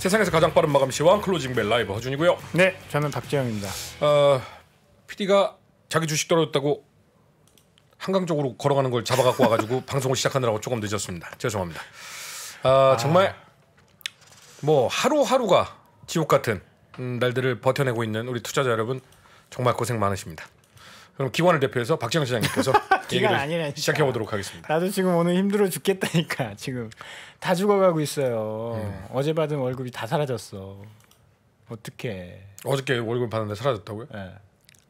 세상에서 가장 빠른 마감 시황 클로징 벨 라이브 허준이고요. 네, 저는 박재영입니다. 어, PD가 자기 주식 떨어졌다고 한강 쪽으로 걸어가는 걸 잡아갖고 와가지고 방송을 시작하느라고 조금 늦었습니다. 죄송합니다. 아, 아, 정말 뭐 하루하루가 지옥 같은 음, 날들을 버텨내고 있는 우리 투자자 여러분 정말 고생 많으십니다. 그럼 기관을 대표해서 박재영 시장님께서 기간 아니라 시작해 보도록 하겠습니다. 나도 지금 오늘 힘들어 죽겠다니까 지금 다 죽어가고 있어요. 음. 어제 받은 월급이 다 사라졌어. 어떻게? 어저께 월급 받는데 사라졌다고요? 네.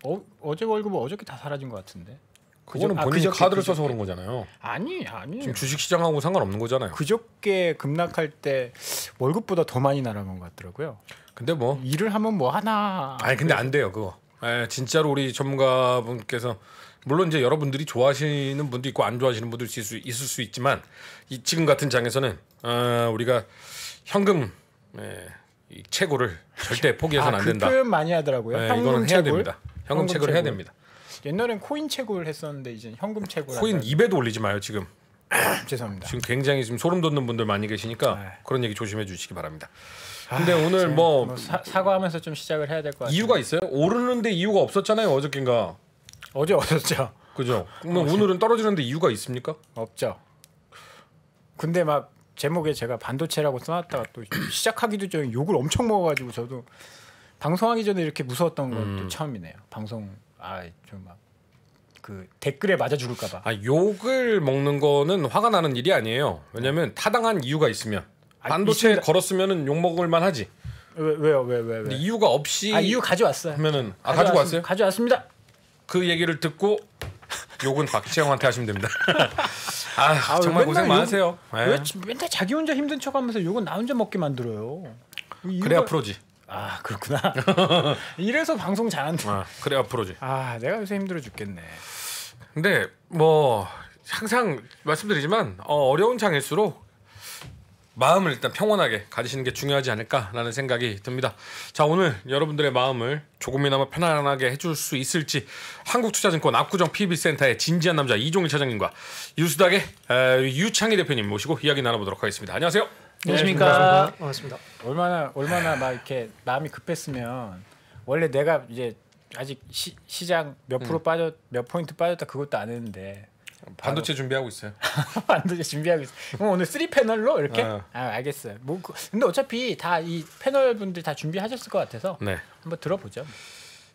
어, 어제 월급은 어저께 다 사라진 것 같은데. 그거는 본인 아, 그저께, 카드를 그저께. 써서 그런 거잖아요. 아니 아니. 지금 주식 시장하고 상관없는 거잖아요. 그저께 급락할 때 월급보다 더 많이 날아간 것 같더라고요. 근데 뭐 일을 하면 뭐 하나. 아니 근데 그래서. 안 돼요 그거. 에, 예, 진짜로 우리 전문가분께서 물론 이제 여러분들이 좋아하시는 분도 있고 안 좋아하시는 분도 있을 수, 있을 수 있지만 이 지금 같은 장에서는 어, 우리가 현금 예, 이 채굴을 절대 아, 포기해서는 아, 안 그 된다. 그 표현 많이 하더라고요. 예, 이거는 해야 됩니다. 현금, 현금 채굴을 채굴. 해야 됩니다. 옛날엔 코인 채굴 을 했었는데 이제 현금 채굴. 코인 입에도 올리지 마요 지금. 죄송합니다. 지금 굉장히 지금 소름 돋는 분들 많이 계시니까 아, 그런 얘기 조심해 주시기 바랍니다. 아, 근데 아, 오늘 뭐, 뭐 사, 과하면서좀 시작을 해야 될 것 같아요. 이유가 있어요? 오르는데 이유가 없었잖아요 어저께인가. 어제 얻었죠. 그죠. 그럼 오늘은 떨어지는데 이유가 있습니까? 없죠. 근데 막 제목에 제가 반도체라고 써놨다가 또 시작하기도 전에 욕을 엄청 먹어가지고 저도 방송하기 전에 이렇게 무서웠던 건또 음. 처음이네요. 방송 아좀막 그 댓글에 맞아 죽을까봐. 아 욕을 먹는 거는 화가 나는 일이 아니에요. 왜냐하면 네. 타당한 이유가 있으면 아, 반도체 아, 걸었으면은 욕 먹을만 하지. 왜, 왜요? 왜, 왜, 왜? 이유가 없이. 아, 이유 가져왔어요. 하면은. 아, 가져왔습니다. 가져왔어요? 가져왔습니다. 그 얘기를 듣고 욕은 박지영한테 하시면 됩니다. 아, 아, 정말 고생 많으세요. 네. 왜 예. 맨날 자기 혼자 힘든 척하면서 욕은 나 혼자 먹게 만들어요. 그래앞으로지아 그렇구나. 이래서 방송 잘한다. 아, 그래앞으로지아 내가 요새 힘들어 죽겠네. 근데 뭐 항상 말씀드리지만 어, 어려운 장일수록 마음을 일단 평온하게 가지시는 게 중요하지 않을까라는 생각이 듭니다. 자, 오늘 여러분들의 마음을 조금이나마 편안하게 해줄 수 있을지 한국투자증권 압구정 PB센터의 진지한 남자 이종일 차장님과 유수닥의 유창희 대표님 모시고 이야기 나눠보도록 하겠습니다. 안녕하세요. 네, 안녕하십니까. 반갑습니다. 얼마나 얼마나 막 이렇게 마음이 급했으면 원래 내가 이제 아직 시, 시장 몇 프로 음. 빠졌 몇 포인트 빠졌다 그것도 안 했는데 반도체 준비하고 있어요. 반도체 준비하고 있어. 그럼 오늘 3 패널로 이렇게? 어. 아, 알겠어요. 뭐 그, 근데 어차피 다 이 패널 분들 다 준비하셨을 것 같아서 네. 한번 들어보죠.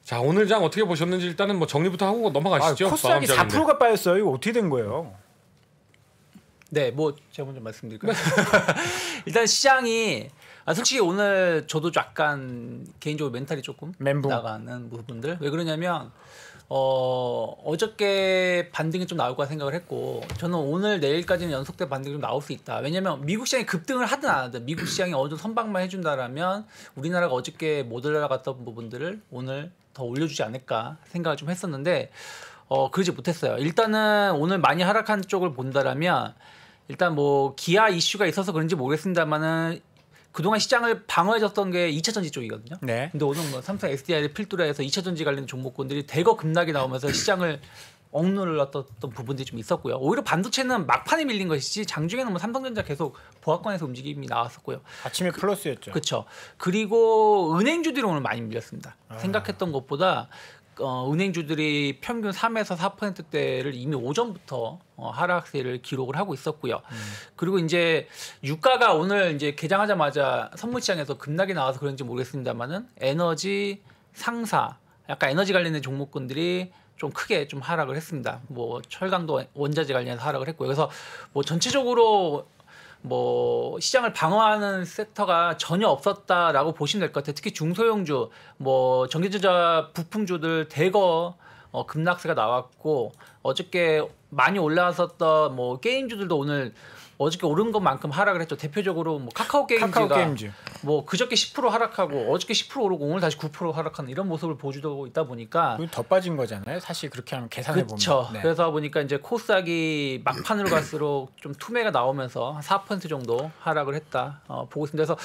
자 오늘 장 어떻게 보셨는지 일단은 뭐 정리부터 하고 넘어가시죠. 아, 코스닥이 4%가 빠졌어요. 이거 어떻게 된 거예요? 네, 뭐 제가 먼저 말씀드릴까요? 네. 일단 시장이 아, 솔직히 오늘 저도 약간 개인적으로 멘탈이 조금 멘붕. 나가는 부분들 왜 그러냐면 어, 어저께 반등이 좀 나올 거라 생각을 했고 저는 오늘 내일까지는 연속된 반등이 좀 나올 수 있다. 왜냐면 미국 시장이 급등을 하든 안 하든 미국 시장이 어느 정도 선방만 해준다라면 우리나라가 어저께 못 올라갔던 부분들을 오늘 더 올려주지 않을까 생각을 좀 했었는데 어, 그러지 못했어요. 일단은 오늘 많이 하락한 쪽을 본다라면 일단 뭐 기아 이슈가 있어서 그런지 모르겠습니다만은 그동안 시장을 방어해줬던 게 2차 전지 쪽이거든요. 네. 근데 오늘 뭐 삼성 SDI 필두로 해서 2차 전지 관련 종목군들이 대거 급락이 나오면서 시장을 억눌렀던 부분들이 좀 있었고요. 오히려 반도체는 막판에 밀린 것이지 장중에는 뭐 삼성전자 계속 보합권에서 움직임이 나왔었고요. 아침에 그, 플러스였죠. 그렇죠. 그리고 은행주들이 오늘 많이 밀렸습니다. 아. 생각했던 것보다 어, 은행주들이 평균 3에서 4%대를 이미 오전부터 어, 하락세를 기록을 하고 있었고요. 음. 그리고 이제 유가가 오늘 이제 개장하자마자 선물시장에서 급락이 나와서 그런지 모르겠습니다만은 에너지 상사 약간 에너지 관련된 종목군들이 좀 크게 좀 하락을 했습니다. 뭐 철강도 원자재 관련해서 하락을 했고요. 그래서 뭐 전체적으로 뭐 시장을 방어하는 섹터가 전혀 없었다라고 보시면 될 것 같아요. 특히 중소형주, 뭐 전기전자 부품주들 대거 어, 급락세가 나왔고 어저께 많이 올라왔었던 뭐 게임주들도 오늘 어저께 오른 것만큼 하락을 했죠. 대표적으로 뭐 카카오 게임즈가 카카오 게임즈. 뭐 그저께 10% 하락하고 어저께 10% 오르고 오늘 다시 9% 하락하는 이런 모습을 보여주고 있다 보니까 더 빠진 거잖아요. 사실 그렇게 하면 계산해 보면 그렇죠. 네. 그래서 보니까 이제 코스닥이 막판으로 갈수록 좀 투매가 나오면서 4% 정도 하락을 했다 어, 보고 있습니다. 그래서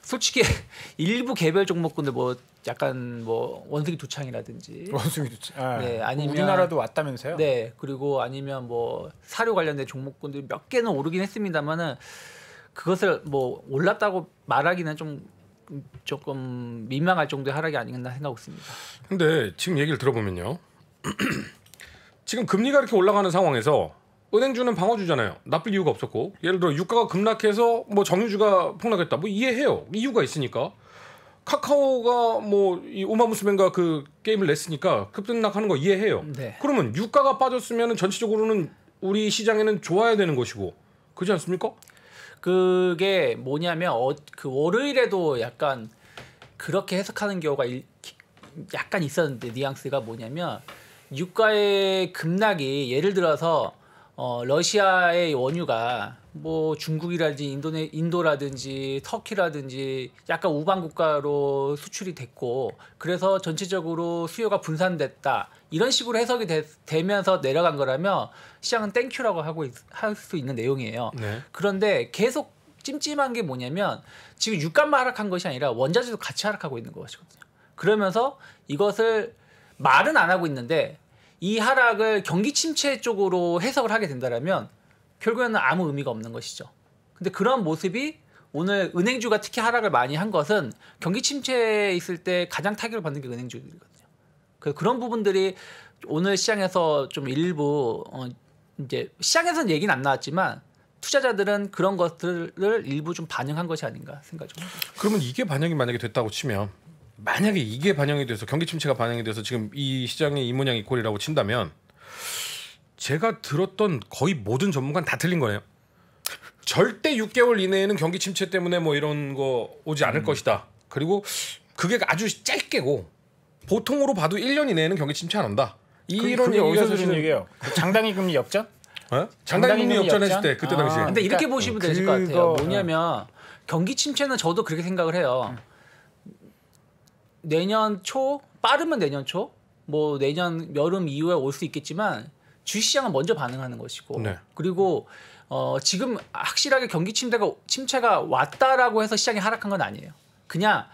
솔직히 일부 개별 종목군들 뭐 약간 뭐 원숭이 두창이라든지 원숭이 두창 아, 네 아니면 우리나라도 왔다면서요? 네 그리고 아니면 뭐 사료 관련된 종목군들 이몇 개는 오르긴 했습니다만은 그것을 뭐 올랐다고 말하기는 좀 조금 민망할 정도의 하락이 아닌가 생각하고 있습니다. 근데 지금 얘기를 들어보면요 지금 금리가 이렇게 올라가는 상황에서 은행주는 방어주잖아요. 나쁠 이유가 없었고 예를 들어 유가가 급락해서 뭐 정유주가 폭락했다 뭐 이해해요 이유가 있으니까 카카오가 뭐이 오마무스맨과 그 게임을 냈으니까 급등락하는 거 이해해요. 네. 그러면 유가가 빠졌으면 전체적으로는 우리 시장에는 좋아야 되는 것이고 그렇지 않습니까? 그게 뭐냐면 어, 그 월요일에도 약간 그렇게 해석하는 경우가 일, 약간 있었는데 뉘앙스가 뭐냐면 유가의 급락이 예를 들어서 어, 러시아의 원유가 뭐 중국이라든지 인도네 인도라든지 터키라든지 약간 우방 국가로 수출이 됐고 그래서 전체적으로 수요가 분산됐다 이런 식으로 해석이 되, 면서 내려간 거라면 시장은 땡큐라고 하고 할 수 있는 내용이에요. 네. 그런데 계속 찜찜한 게 뭐냐면 지금 유가만 하락한 것이 아니라 원자재도 같이 하락하고 있는 것이거든요. 그러면서 이것을 말은 안 하고 있는데 이 하락을 경기 침체 쪽으로 해석을 하게 된다라면 결국에는 아무 의미가 없는 것이죠. 근데 그런 모습이 오늘 은행주가 특히 하락을 많이 한 것은 경기 침체에 있을 때 가장 타격을 받는 게 은행주들이거든요. 그런 부분들이 오늘 시장에서 좀 일부 어 이제 시장에서는 얘기는 안 나왔지만 투자자들은 그런 것들을 일부 좀 반영한 것이 아닌가 생각이 좀. 그러면 이게 반영이 만약에 됐다고 치면 만약에 이게 반영이 돼서 경기 침체가 반영이 돼서 지금 이 시장의 이 모양이 꼴이라고 친다면 제가 들었던 거의 모든 전문가는 다 틀린 거네요. 절대 6개월 이내에는 경기 침체 때문에 뭐 이런 거 오지 않을 음. 것이다. 그리고 그게 아주 짧게고 보통으로 봐도 1년 이내에는 경기 침체 안 온다. 그, 이런 그, 얘기가 사실은 얘기예요. 장당이 금리 역전? 어? 장당이 금리 역전 했을 때 그때 당시에. 아, 근데 이렇게 그러니까 보시면 그, 되실 것 같아요. 뭐냐면 어. 경기 침체는 저도 그렇게 생각을 해요. 음. 내년 초 빠르면 내년 초 뭐 내년 여름 이후에 올 수 있겠지만 주시장은 먼저 반응하는 것이고 네. 그리고 어, 지금 확실하게 경기 침체가 침체가 왔다라고 해서 시장이 하락한 건 아니에요. 그냥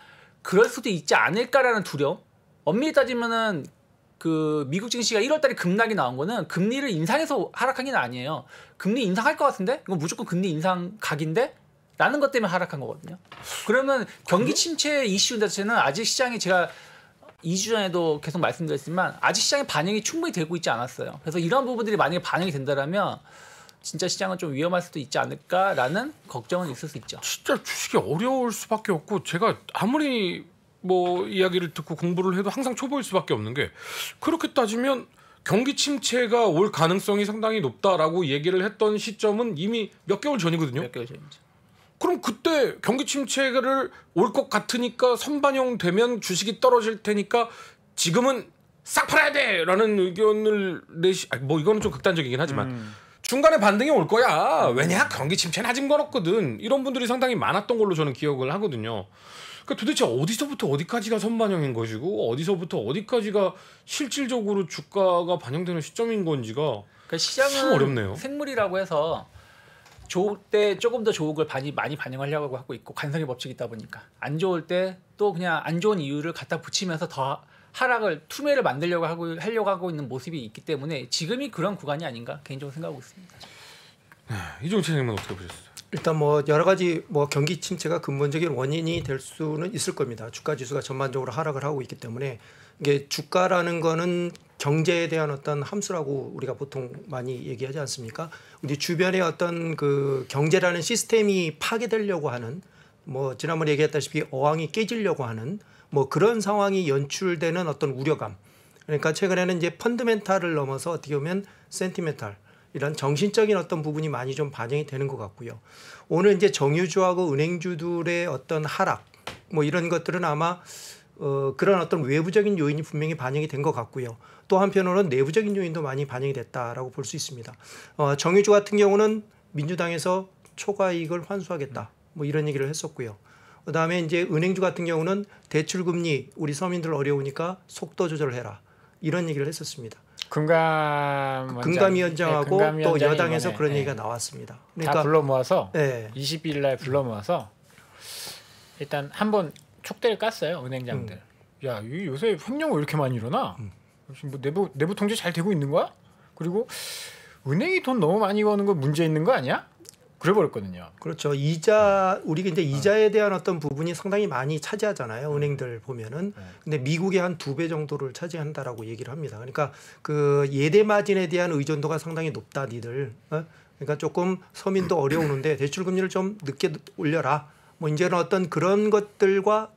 그럴 수도 있지 않을까라는 두려움. 엄밀히 따지면은 그 미국 증시가 1월달에 급락이 나온 거는 금리를 인상해서 하락한 게 아니에요. 금리 인상할 것 같은데 이건 무조건 금리 인상 각인데 라는 것 때문에 하락한 거거든요. 그러면 경기 그 침체 이슈 자체는 아직 시장이 제가 2주 전에도 계속 말씀드렸지만 아직 시장의 반영이 충분히 되고 있지 않았어요. 그래서 이런 부분들이 만약에 반영이 된다라면 진짜 시장은 좀 위험할 수도 있지 않을까라는 걱정은 있을 수 있죠. 진짜 주식이 어려울 수밖에 없고 제가 아무리 뭐 이야기를 듣고 공부를 해도 항상 초보일 수밖에 없는 게 그렇게 따지면 경기 침체가 올 가능성이 상당히 높다라고 얘기를 했던 시점은 이미 몇 개월 전이거든요. 몇 개월 전이죠. 그럼 그때 경기 침체를 올 것 같으니까 선반영 되면 주식이 떨어질 테니까 지금은 싹 팔아야 돼라는 의견을 내시 아니, 뭐 이거는 좀 극단적이긴 하지만 음. 중간에 반등이 올 거야 왜냐 경기 침체는 아직 멀었거든 이런 분들이 상당히 많았던 걸로 저는 기억을 하거든요 그러니까 도대체 어디서부터 어디까지가 선반영인 것이고 어디서부터 어디까지가 실질적으로 주가가 반영되는 시점인 건지가 그러니까 시장은 어렵네요. 생물이라고 해서 좋을 때 조금 더 좋은 걸 많이 많이 반영하려고 하고 있고 관성의 법칙이 있다 보니까 안 좋을 때 또 그냥 안 좋은 이유를 갖다 붙이면서 더 하락을 투매를 만들려고 하고 하려고 하고 있는 모습이 있기 때문에 지금이 그런 구간이 아닌가 개인적으로 생각하고 있습니다. 네, 이종철 님은 어떻게 보셨어요? 일단 뭐 여러 가지 뭐 경기 침체가 근본적인 원인이 될 수는 있을 겁니다. 주가 지수가 전반적으로 하락을 하고 있기 때문에 이게 주가라는 거는 경제에 대한 어떤 함수라고 우리가 보통 많이 얘기하지 않습니까? 우리 주변의 어떤 그 경제라는 시스템이 파괴되려고 하는 뭐 지난번에 얘기했다시피 어항이 깨지려고 하는 뭐 그런 상황이 연출되는 어떤 우려감. 그러니까 최근에는 이제 펀드멘탈을 넘어서 어떻게 보면 센티멘탈 이런 정신적인 어떤 부분이 많이 좀 반영이 되는 것 같고요. 오늘 이제 정유주하고 은행주들의 어떤 하락 뭐 이런 것들은 아마 어, 그런 어떤 외부적인 요인이 분명히 반영이 된 것 같고요. 또 한편으로는 내부적인 요인도 많이 반영이 됐다라고 볼 수 있습니다. 어, 정유주 같은 경우는 민주당에서 초과 이익을 환수하겠다. 뭐 이런 얘기를 했었고요. 그다음에 이제 은행주 같은 경우는 대출 금리 우리 서민들 어려우니까 속도 조절 해라. 이런 얘기를 했었습니다. 금감 그 금감 네, 위원장하고 네, 또 여당에서 이번에, 그런 네. 얘기가 나왔습니다. 그러니까 다 불러 모아서 네. 22일 날 불러 모아서 일단 한번 촉대를 깠어요 은행장들. 음. 야 요새 횡령 왜 이렇게 많이 일어나? 음. 뭐 내부 내부 통제 잘 되고 있는 거야? 그리고 은행이 돈 너무 많이 버는 거 문제 있는 거 아니야? 그래 버렸거든요. 그렇죠. 이자 우리 이제 이자에 대한 어떤 부분이 상당히 많이 차지하잖아요. 음. 은행들 보면은. 네. 근데 미국의 한 두 배 정도를 차지한다라고 얘기를 합니다. 그러니까 그 예대 마진에 대한 의존도가 상당히 높다 니들. 어? 그러니까 조금 서민도 어려우는데 대출 금리를 좀 늦게 올려라. 뭐 이제는 어떤 그런 것들과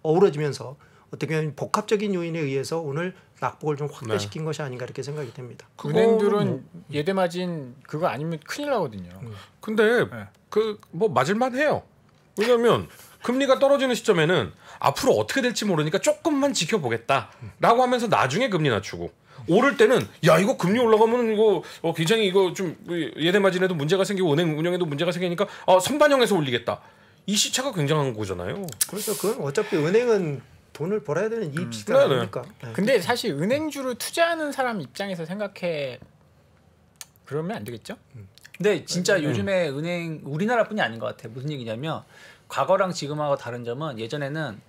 어우러지면서 어떻게 보면 복합적인 요인에 의해서 오늘 낙폭을 좀 확대시킨 네. 것이 아닌가 이렇게 생각이 됩니다. 은행들은 뭐, 예대 마진 그거 아니면 큰일 나거든요. 음. 근데 네. 그뭐 맞을만 해요. 왜냐하면 금리가 떨어지는 시점에는 앞으로 어떻게 될지 모르니까 조금만 지켜보겠다라고 하면서 나중에 금리 낮추고 오를 때는 야 이거 금리 올라가면 이거 어, 굉장히 이거 좀 예대 마진에도 문제가 생기고 은행 운영에도 문제가 생기니까 어, 선반영해서 올리겠다. 이 시차가 굉장한 거잖아요. 그래서 그렇죠. 그건 어차피 은행은 돈을 벌어야 되는 이시가니까 음. 네. 근데 사실 은행주를 투자하는 사람 입장에서 생각해 그러면 안 되겠죠? 음. 근데 진짜 음. 요즘에 은행 우리나라뿐이 아닌 것 같아. 무슨 얘기냐면 과거랑 지금하고 다른 점은 예전에는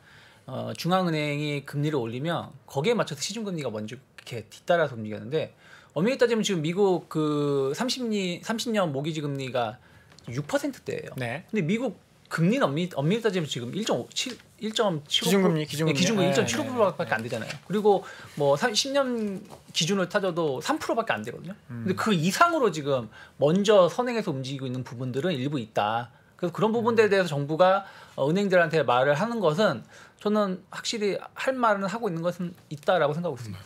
어, 중앙은행이 금리를 올리면 거기에 맞춰서 시중금리가 먼저 이렇게 뒤따라서 움직였는데 엄밀히 따지면 지금 미국 그 30년 30년 모기지 금리가 6%대예요. 네. 근데 미국 금리는 엄밀 엄밀히 따지면 지금 1.7 1.75 기준금리 기준금리 네, 기준금리 1.75%밖에 예. 안 되잖아요. 그리고 뭐 3, 10년 기준을 따져도 3%밖에 안 되거든요. 음. 근데 그 이상으로 지금 먼저 선행해서 움직이고 있는 부분들은 일부 있다. 그래서 그런 부분들에 음. 대해서 정부가 어, 은행들한테 말을 하는 것은 저는 확실히 할 말은 하고 있는 것은 있다라고 생각하고 있습니다.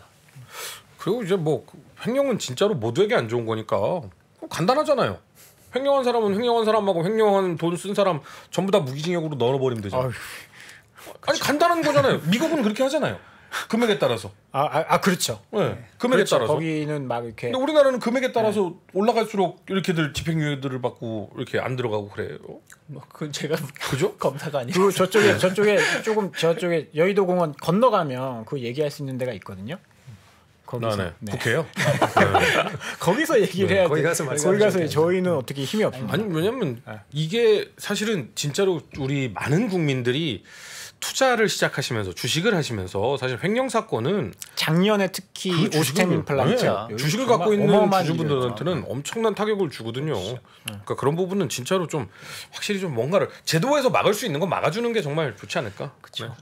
그리고 이제 뭐 횡령은 진짜로 모두에게 안 좋은 거니까 뭐 간단하잖아요. 횡령한 사람은 횡령한 사람하고 횡령한 돈 쓴 사람 전부 다 무기징역으로 넣어버리면 되죠. 아유, 아니 간단한 거잖아요. 미국은 그렇게 하잖아요. 금액에 따라서. 아, 아, 아 그렇죠. 네, 네, 금액에 그렇죠. 따라서. 거기는 막 이렇게. 근데 우리나라는 금액에 따라서 네. 올라갈수록 이렇게들 집행유예들을 받고 이렇게 안 들어가고 그래요. 뭐 그건 제가 그죠? 검사가 아니에요. 그 저쪽에 저쪽에 조금 저쪽에 여의도 공원 건너가면 그 얘기할 수 있는 데가 있거든요. 거기서 아, 네. 네. 국회요? 네. 거기서 얘기를 네, 해야 돼. 거기 가서 거기 가서 저희는 어떻게 힘이 없습니 아니 왜냐면 이게 사실은 진짜로 우리 많은 국민들이 투자를 시작하시면서 주식을 하시면서 사실 횡령 사건은 작년에 특히 그 오스템 플란트 네. 주식을 갖고 있는 주주분들한테는 엄청난 타격을 주거든요. 그 그러니까 예. 그런 부분은 진짜로 좀 확실히 좀 뭔가를 제도에서 막을 수 있는 건 막아주는 게 정말 좋지 않을까. 그렇 네.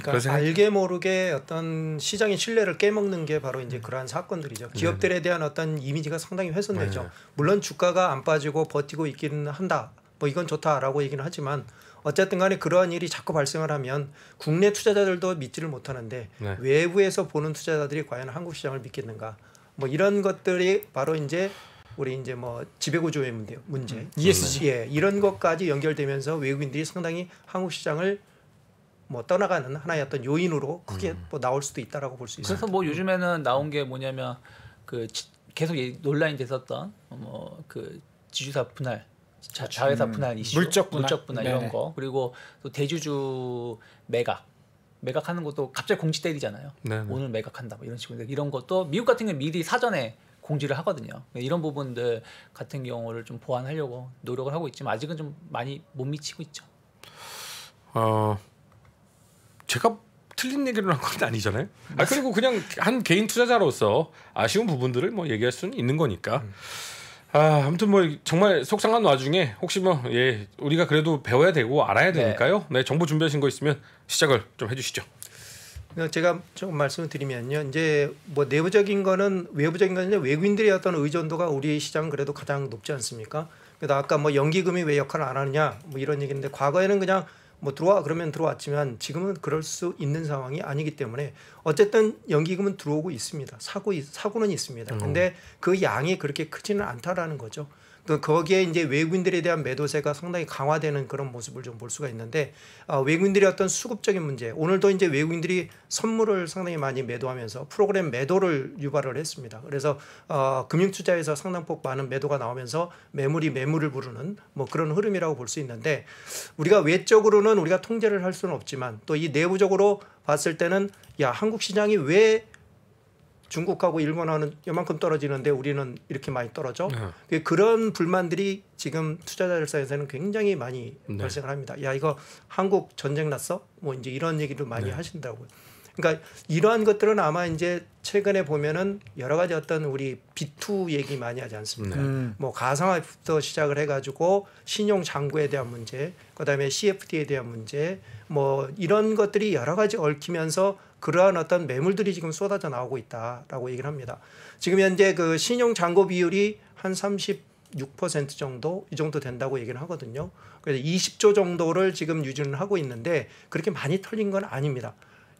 그렇 그러니까 알게 모르게 어떤 시장의 신뢰를 깨먹는 게 바로 이제 그러한 사건들이죠. 네. 기업들에 대한 어떤 이미지가 상당히 훼손되죠. 네. 물론 주가가 안 빠지고 버티고 있기는 한다. 뭐 이건 좋다라고 얘기는 하지만 어쨌든 간에 그러한 일이 자꾸 발생을 하면 국내 투자자들도 믿지를 못하는데 네. 외부에서 보는 투자자들이 과연 한국 시장을 믿겠는가 뭐 이런 것들이 바로 이제 우리 이제 뭐 지배구조의 문제, 문제 음. 네. ESG 예, 이런 것까지 연결되면서 외국인들이 상당히 한국 시장을 뭐 떠나가는 하나의 어떤 요인으로 크게 음. 뭐 나올 수도 있다라고 볼 수 있어요. 그래서 뭐 네. 요즘에는 나온 게 뭐냐면 그 지, 계속 논란이 됐었던 뭐 그 지주사 분할 자, 자회사 음. 분할 이슈, 물적 분할, 물적 분할 이런 거 그리고 또 대주주 매각 매각하는 것도 갑자기 공지 때리잖아요. 네네. 오늘 매각한다 뭐 이런 식으로 이런 것도 미국 같은 경우 는 미리 사전에 공지를 하거든요. 이런 부분들 같은 경우를 좀 보완하려고 노력을 하고 있지만 아직은 좀 많이 못 미치고 있죠. 어, 제가 틀린 얘기를 한건 아니잖아요. 아 그리고 그냥 한 개인 투자자로서 아쉬운 부분들을 뭐 얘기할 수는 있는 거니까. 음. 아, 아무튼 뭐 정말 속상한 와중에 혹시 뭐 예, 우리가 그래도 배워야 되고 알아야 네. 되니까요. 네, 정보 준비하신 거 있으면 시작을 좀 해주시죠. 제가 좀 말씀을 드리면요. 이제 뭐 내부적인 거는 외부적인 거는 외국인들의 어떤 의존도가 우리 시장 그래도 가장 높지 않습니까? 그래서 아까 뭐 연기금이 왜 역할을 안 하느냐 뭐 이런 얘기인데 과거에는 그냥 뭐 들어와 그러면 들어왔지만 지금은 그럴 수 있는 상황이 아니기 때문에 어쨌든 연기금은 들어오고 있습니다. 사고 사고는 있습니다. 음. 근데 그 양이 그렇게 크지는 않다라는 거죠. 또 거기에 이제 외국인들에 대한 매도세가 상당히 강화되는 그런 모습을 좀 볼 수가 있는데 어, 외국인들의 어떤 수급적인 문제 오늘도 이제 외국인들이 선물을 상당히 많이 매도하면서 프로그램 매도를 유발을 했습니다. 그래서 어, 금융투자에서 상당폭 많은 매도가 나오면서 매물이 매물을 부르는 뭐 그런 흐름이라고 볼 수 있는데 우리가 외적으로는 우리가 통제를 할 수는 없지만 또 이 내부적으로 봤을 때는 야 한국 시장이 왜 중국하고 일본하는 요만큼 떨어지는데 우리는 이렇게 많이 떨어져. 네. 그 그런 불만들이 지금 투자자들 사이에서는 굉장히 많이 네. 발생을 합니다. 야 이거 한국 전쟁 났어? 뭐 이제 이런 얘기도 많이 네. 하신다고요. 그러니까 이러한 것들은 아마 이제 최근에 보면은 여러 가지 어떤 우리 비투 얘기 많이 하지 않습니까? 네. 음. 뭐 가상화부터 시작을 해가지고 신용 장구에 대한 문제, 그다음에 CFD에 대한 문제, 뭐 이런 것들이 여러 가지 얽히면서 그러한 어떤 매물들이 지금 쏟아져 나오고 있다라고 얘기를 합니다. 지금 현재 그 신용 잔고 비율이 한 36% 정도 이 정도 된다고 얘기를 하거든요. 그래서 20조 정도를 지금 유지는 하고 있는데 그렇게 많이 털린 건 아닙니다.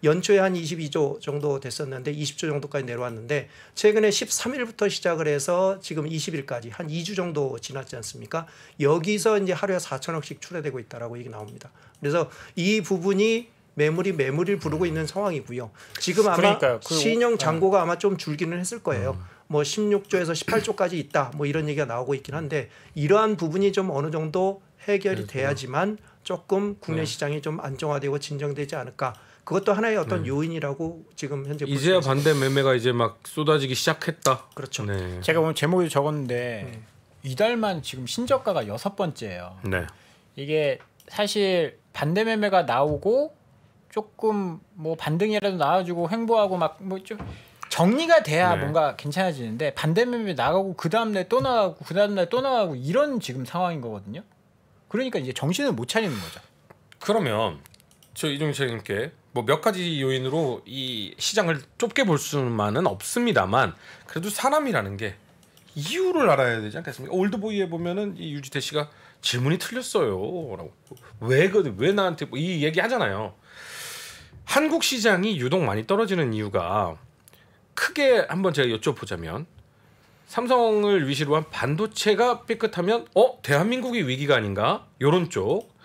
연초에 한 22조 정도 됐었는데 20조 정도까지 내려왔는데 최근에 13일부터 시작을 해서 지금 20일까지 한 2주 정도 지났지 않습니까? 여기서 이제 하루에 4천억씩 출해되고 있다라고 얘기 나옵니다. 그래서 이 부분이 매물이 매물을 부르고 있는 상황이고요. 지금 아마 그 신용 네. 잔고가 아마 좀 줄기는 했을 거예요. 음. 뭐 16조에서 18조까지 있다. 뭐 이런 얘기가 나오고 있긴 한데 이러한 부분이 좀 어느 정도 해결이 그렇죠. 돼야지만 조금 국내 네. 시장이 좀 안정화되고 진정되지 않을까. 그것도 하나의 어떤 네. 요인이라고 지금 현재 이제야 반대 매매가 이제 막 쏟아지기 시작했다. 그렇죠. 네. 제가 오늘 제목에 적었는데 네. 이달만 지금 신저가가 여섯 번째예요. 네. 이게 사실 반대 매매가 나오고 조금 뭐 반등이라도 나와주고 횡보하고 막뭐 정리가 돼야 네. 뭔가 괜찮아지는데 반대면매 나가고 그 다음날 또 나가고 그 다음날 또 나가고 이런 지금 상황인 거거든요. 그러니까 이제 정신을 못 차리는 거죠. 그러면 저 이종철님께 뭐 몇 가지 요인으로 이 시장을 좁게 볼 수만은 없습니다만 그래도 사람이라는 게 이유를 알아야 되지 않겠습니까? 올드보이에 보면은 이 유지태 씨가 질문이 틀렸어요라고 왜 그 왜 나한테 뭐이 얘기 하잖아요. 한국 시장이 유독 많이 떨어지는 이유가 크게 한번 제가 여쭤보자면 삼성을 위시로 한 반도체가 삐끗하면 어 대한민국이 위기가 아닌가 요런 쪽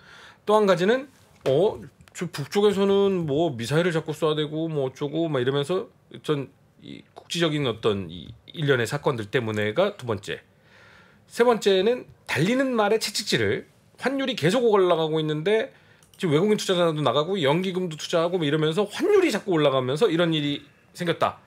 또 한 가지는 어저 북쪽에서는 뭐 미사일을 자꾸 쏴야 되고 뭐 어쩌고 막 이러면서 전 이 국지적인 어떤 이 일련의 사건들 때문에가 두 번째 세 번째는 달리는 말의 채찍질을 환율이 계속 올라가고 있는데 지금 외국인 투자자도 나가고 연기금도 투자하고 뭐 이러면서 환율이 자꾸 올라가면서 이런 일이 생겼다.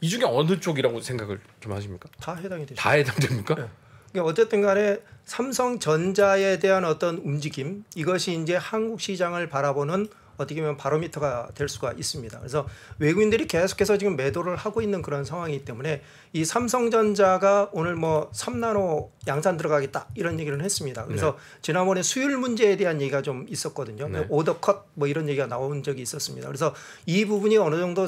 이 중에 어느 쪽이라고 생각을 좀 하십니까? 다 해당이 되죠. 다 해당됩니까? 네. 그러니까 어쨌든 간에 삼성전자에 대한 어떤 움직임 이것이 이제 한국 시장을 바라보는 어떻게 보면 바로미터가 될 수가 있습니다. 그래서 외국인들이 계속해서 지금 매도를 하고 있는 그런 상황이기 때문에 이 삼성전자가 오늘 뭐 3나노 양산 들어가겠다 이런 얘기를 했습니다. 그래서 네. 지난번에 수율 문제에 대한 얘기가 좀 있었거든요. 네. 오더컷 뭐 이런 얘기가 나온 적이 있었습니다. 그래서 이 부분이 어느 정도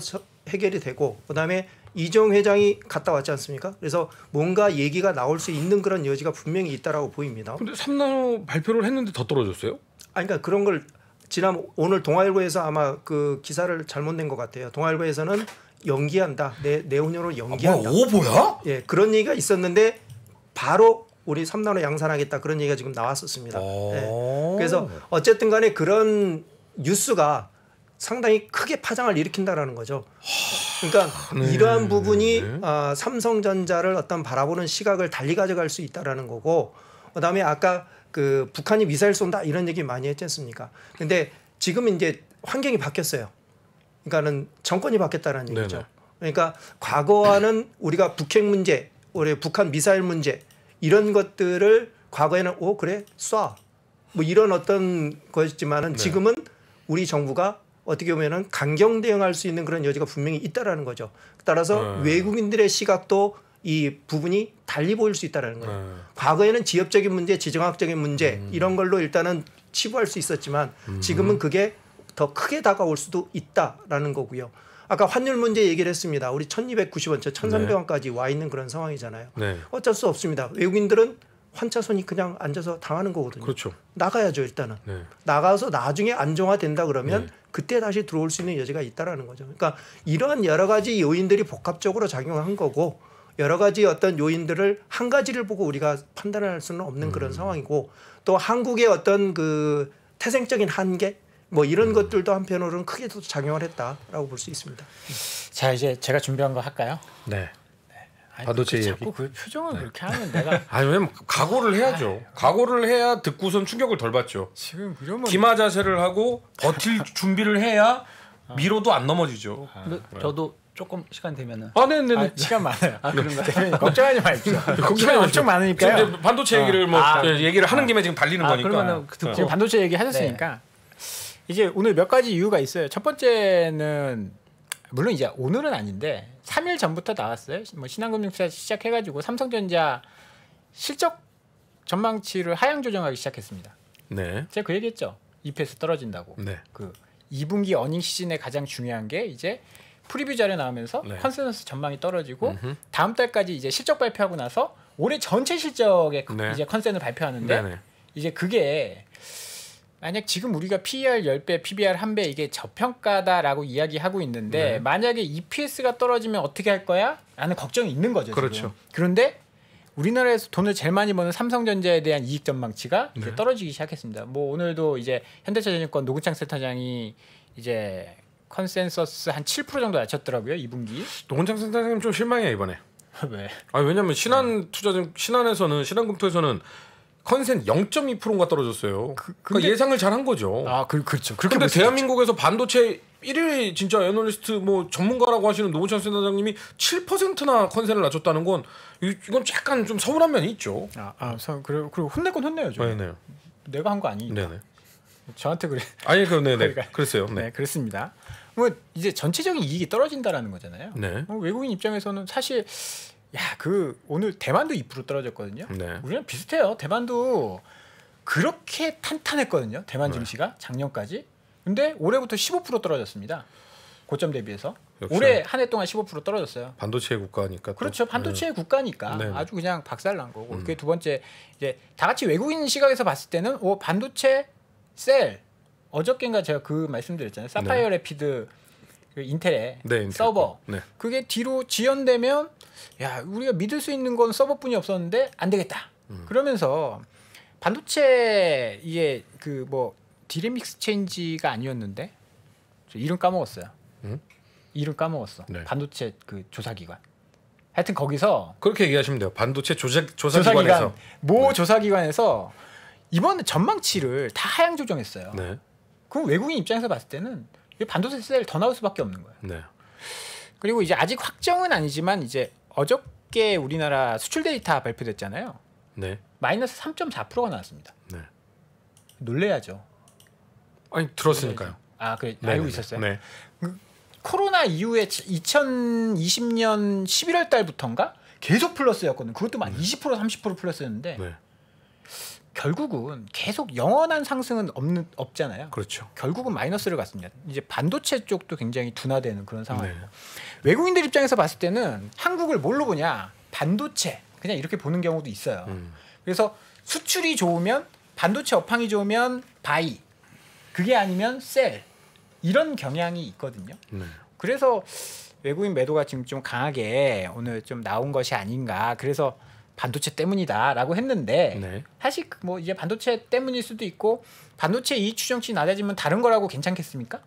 해결이 되고 그다음에 이정 회장이 갔다 왔지 않습니까? 그래서 뭔가 얘기가 나올 수 있는 그런 여지가 분명히 있다라고 보입니다. 근데 3나노 발표를 했는데 더 떨어졌어요? 아 그러니까 그런 걸 지난 오늘 동아일보에서 아마 그 기사를 잘못 낸 것 같아요. 동아일보에서는 연기한다. 내 내후년으로 아, 연기한다. 아, 뭐, 오 뭐야? 예 그런 얘기가 있었는데 바로 우리 삼나로 양산하겠다 그런 얘기가 지금 나왔었습니다. 어. 예, 그래서 어쨌든간에 그런 뉴스가 상당히 크게 파장을 일으킨다라는 거죠. 그러니까 네. 이러한 부분이 네. 아, 삼성전자를 어떤 바라보는 시각을 달리 가져갈 수 있다라는 거고 그다음에 아까 그 북한이 미사일 쏜다 이런 얘기 많이 했지 않습니까? 근데 지금 이제 환경이 바뀌었어요. 그러니까는 정권이 바뀌었다는 얘기죠. 네네. 그러니까 과거와는 우리가 북핵 문제, 우리 북한 미사일 문제 이런 것들을 과거에는 오 그래 쏴. 뭐 이런 어떤 거였지만은 네. 지금은 우리 정부가 어떻게 보면은 강경 대응할 수 있는 그런 여지가 분명히 있다라는 거죠. 따라서 네. 외국인들의 시각도 이 부분이 달리 보일 수 있다라는 거예요. 네. 과거에는 지엽적인 문제, 지정학적인 문제 음. 이런 걸로 일단은 치부할 수 있었지만 음. 지금은 그게 더 크게 다가올 수도 있다라는 거고요. 아까 환율 문제 얘기를 했습니다. 우리 1290원, 저 1300원까지 네. 와 있는 그런 상황이잖아요. 네. 어쩔 수 없습니다. 외국인들은 환차손이 그냥 앉아서 당하는 거거든요. 그렇죠. 나가야죠 일단은. 네. 나가서 나중에 안정화된다 그러면 네. 그때 다시 들어올 수 있는 여지가 있다라는 거죠. 그러니까 이러한 여러 가지 요인들이 복합적으로 작용한 거고 여러 가지 어떤 요인들을 한 가지를 보고 우리가 판단할 수는 없는 그런 음. 상황이고 또 한국의 어떤 그 태생적인 한계 뭐 이런 음. 것들도 한편으로는 크게 도 작용을 했다라고 볼 수 있습니다. 자 이제 제가 준비한 거 할까요? 네. 네. 아도체 얘기. 그 자꾸 그 표정을 네. 그렇게 하면 내가 아니 왜 각오를 해야죠. 각오를 해야 듣고선 충격을 덜 받죠. 지금 이러면 기마 자세를 하고 버틸 준비를 해야 아. 미로도 안 넘어지죠. 아, 네. 저도 조금 시간 되면은. 아, 네, 네, 네. 아, 시간 많아요. 아, 그런가요? 네. 걱정하지 마십시오. 네. 걱정이 엄청 많으니까요. 반도체 어. 얘기를 뭐 아, 네, 얘기를 하는 아. 김에 지금 달리는 아, 거니까. 그러면은 듣고. 그 지금 반도체 얘기 하셨으니까 이제 오늘 몇 가지 이유가 있어요. 첫 번째는 물론 이제 오늘은 아닌데 3일 전부터 나왔어요. 뭐 신한금융투자 시작해가지고 삼성전자 실적 전망치를 하향 조정하기 시작했습니다. 네. 제가 그 얘기했죠. 2패스 떨어진다고. 네. 그 2분기 어닝 시즌에 가장 중요한 게 이제 프리뷰 자료 나오면서 네. 컨센서스 전망이 떨어지고 음흠. 다음 달까지 이제 실적 발표하고 나서 올해 전체 실적에 네. 이제 컨센을 발표하는데 네네. 이제 그게 만약 지금 우리가 PER 10배, PBR 1배 이게 저평가다라고 이야기하고 있는데 네. 만약에 EPS가 떨어지면 어떻게 할 거야? 라는 걱정이 있는 거죠. 그렇죠. 지금. 그런데 우리나라에서 돈을 제일 많이 버는 삼성전자에 대한 이익 전망치가 네. 이제 떨어지기 시작했습니다. 뭐 오늘도 이제 현대차전지권 노구창 센터장이 이제 컨센서스 한 7% 정도 낮췄더라고요 2분기. 노원장 선생님 좀 실망해 이번에. 왜? 아 왜냐면 신한 투자증 신한에서는 신한금토에서는 컨센 0.2%가 떨어졌어요. 그, 그러니까 근데, 그러니까 예상을 잘한 거죠. 아, 그, 그렇죠. 그런데 대한민국에서 반도체 1위 진짜 애널리스트 뭐 전문가라고 하시는 노무찬 센터장님이 7%나 컨센을 낮췄다는 건 이건 약간 좀 서운한 면이 있죠. 아, 아 그리고, 그리고 혼내건 혼내야죠. 네네. 네. 내가 한 거 아니니까. 네네. 네. 저한테 그래. 아니 그 네네 그랬어요 네. 네. 그렇습니다. 뭐 이제 전체적인 이익이 떨어진다라는 거잖아요. 네. 뭐 외국인 입장에서는 사실 야그 오늘 대만도 2% 떨어졌거든요. 네. 우리랑 비슷해요. 대만도 그렇게 탄탄했거든요. 대만 네. 증시가 작년까지. 근데 올해부터 15% 떨어졌습니다. 고점 대비해서 올해 한 해 동안 15% 떨어졌어요. 반도체 국가니까. 또. 그렇죠. 반도체 네. 국가니까 네, 네. 아주 그냥 박살난 거고. 음. 그게 두 번째 이제 다 같이 외국인 시각에서 봤을 때는 오 반도체 셀 어저께인가 제가 그 말씀드렸잖아요. 네. 사파이어 네. 레피드 그 인텔의 네, 인텔. 서버 네. 그게 뒤로 지연되면 야 우리가 믿을 수 있는 건 서버뿐이 없었는데 안 되겠다. 음. 그러면서 반도체 이게 그뭐 디레믹스 체인지가 아니었는데 이름 까먹었어요. 음? 이름 까먹었어. 네. 반도체 그 조사기관. 하여튼 거기서 그렇게 얘기하시면 돼요. 반도체 조사 조사기관에서 조사기관, 모 네. 조사기관에서 이번에 전망치를 다 하향 조정했어요. 네. 그럼 외국인 입장에서 봤을 때는 반도체 세일 더 나올 수밖에 없는 거예요. 네. 그리고 이제 아직 확정은 아니지만 이제 어저께 우리나라 수출 데이터 발표됐잖아요. 네. 마이너스 3.4%가 나왔습니다. 네. 놀래야죠. 아니 들었으니까요. 놀래야죠. 아 그래 네네네. 알고 네, 네. 있었어요. 네. 그, 코로나 이후에 2020년 11월 달부터인가 계속 플러스였거든요. 그것도 막 20% 30% 플러스였는데 결국은 계속 영원한 상승은 없는 없잖아요. 그렇죠. 결국은 마이너스를 갔습니다. 이제 반도체 쪽도 굉장히 둔화되는 그런 상황이고 네. 외국인들 입장에서 봤을 때는 한국을 뭘로 보냐 반도체 그냥 이렇게 보는 경우도 있어요. 음. 그래서 수출이 좋으면 반도체 업황이 좋으면 바이 그게 아니면 셀 이런 경향이 있거든요. 네. 그래서 외국인 매도가 지금 좀 강하게 오늘 좀 나온 것이 아닌가. 그래서 반도체 때문이다라고 했는데 네. 사실 그 뭐 이제 반도체 때문일 수도 있고 반도체 이익 추정치 낮아지면 다른 거라고 괜찮겠습니까?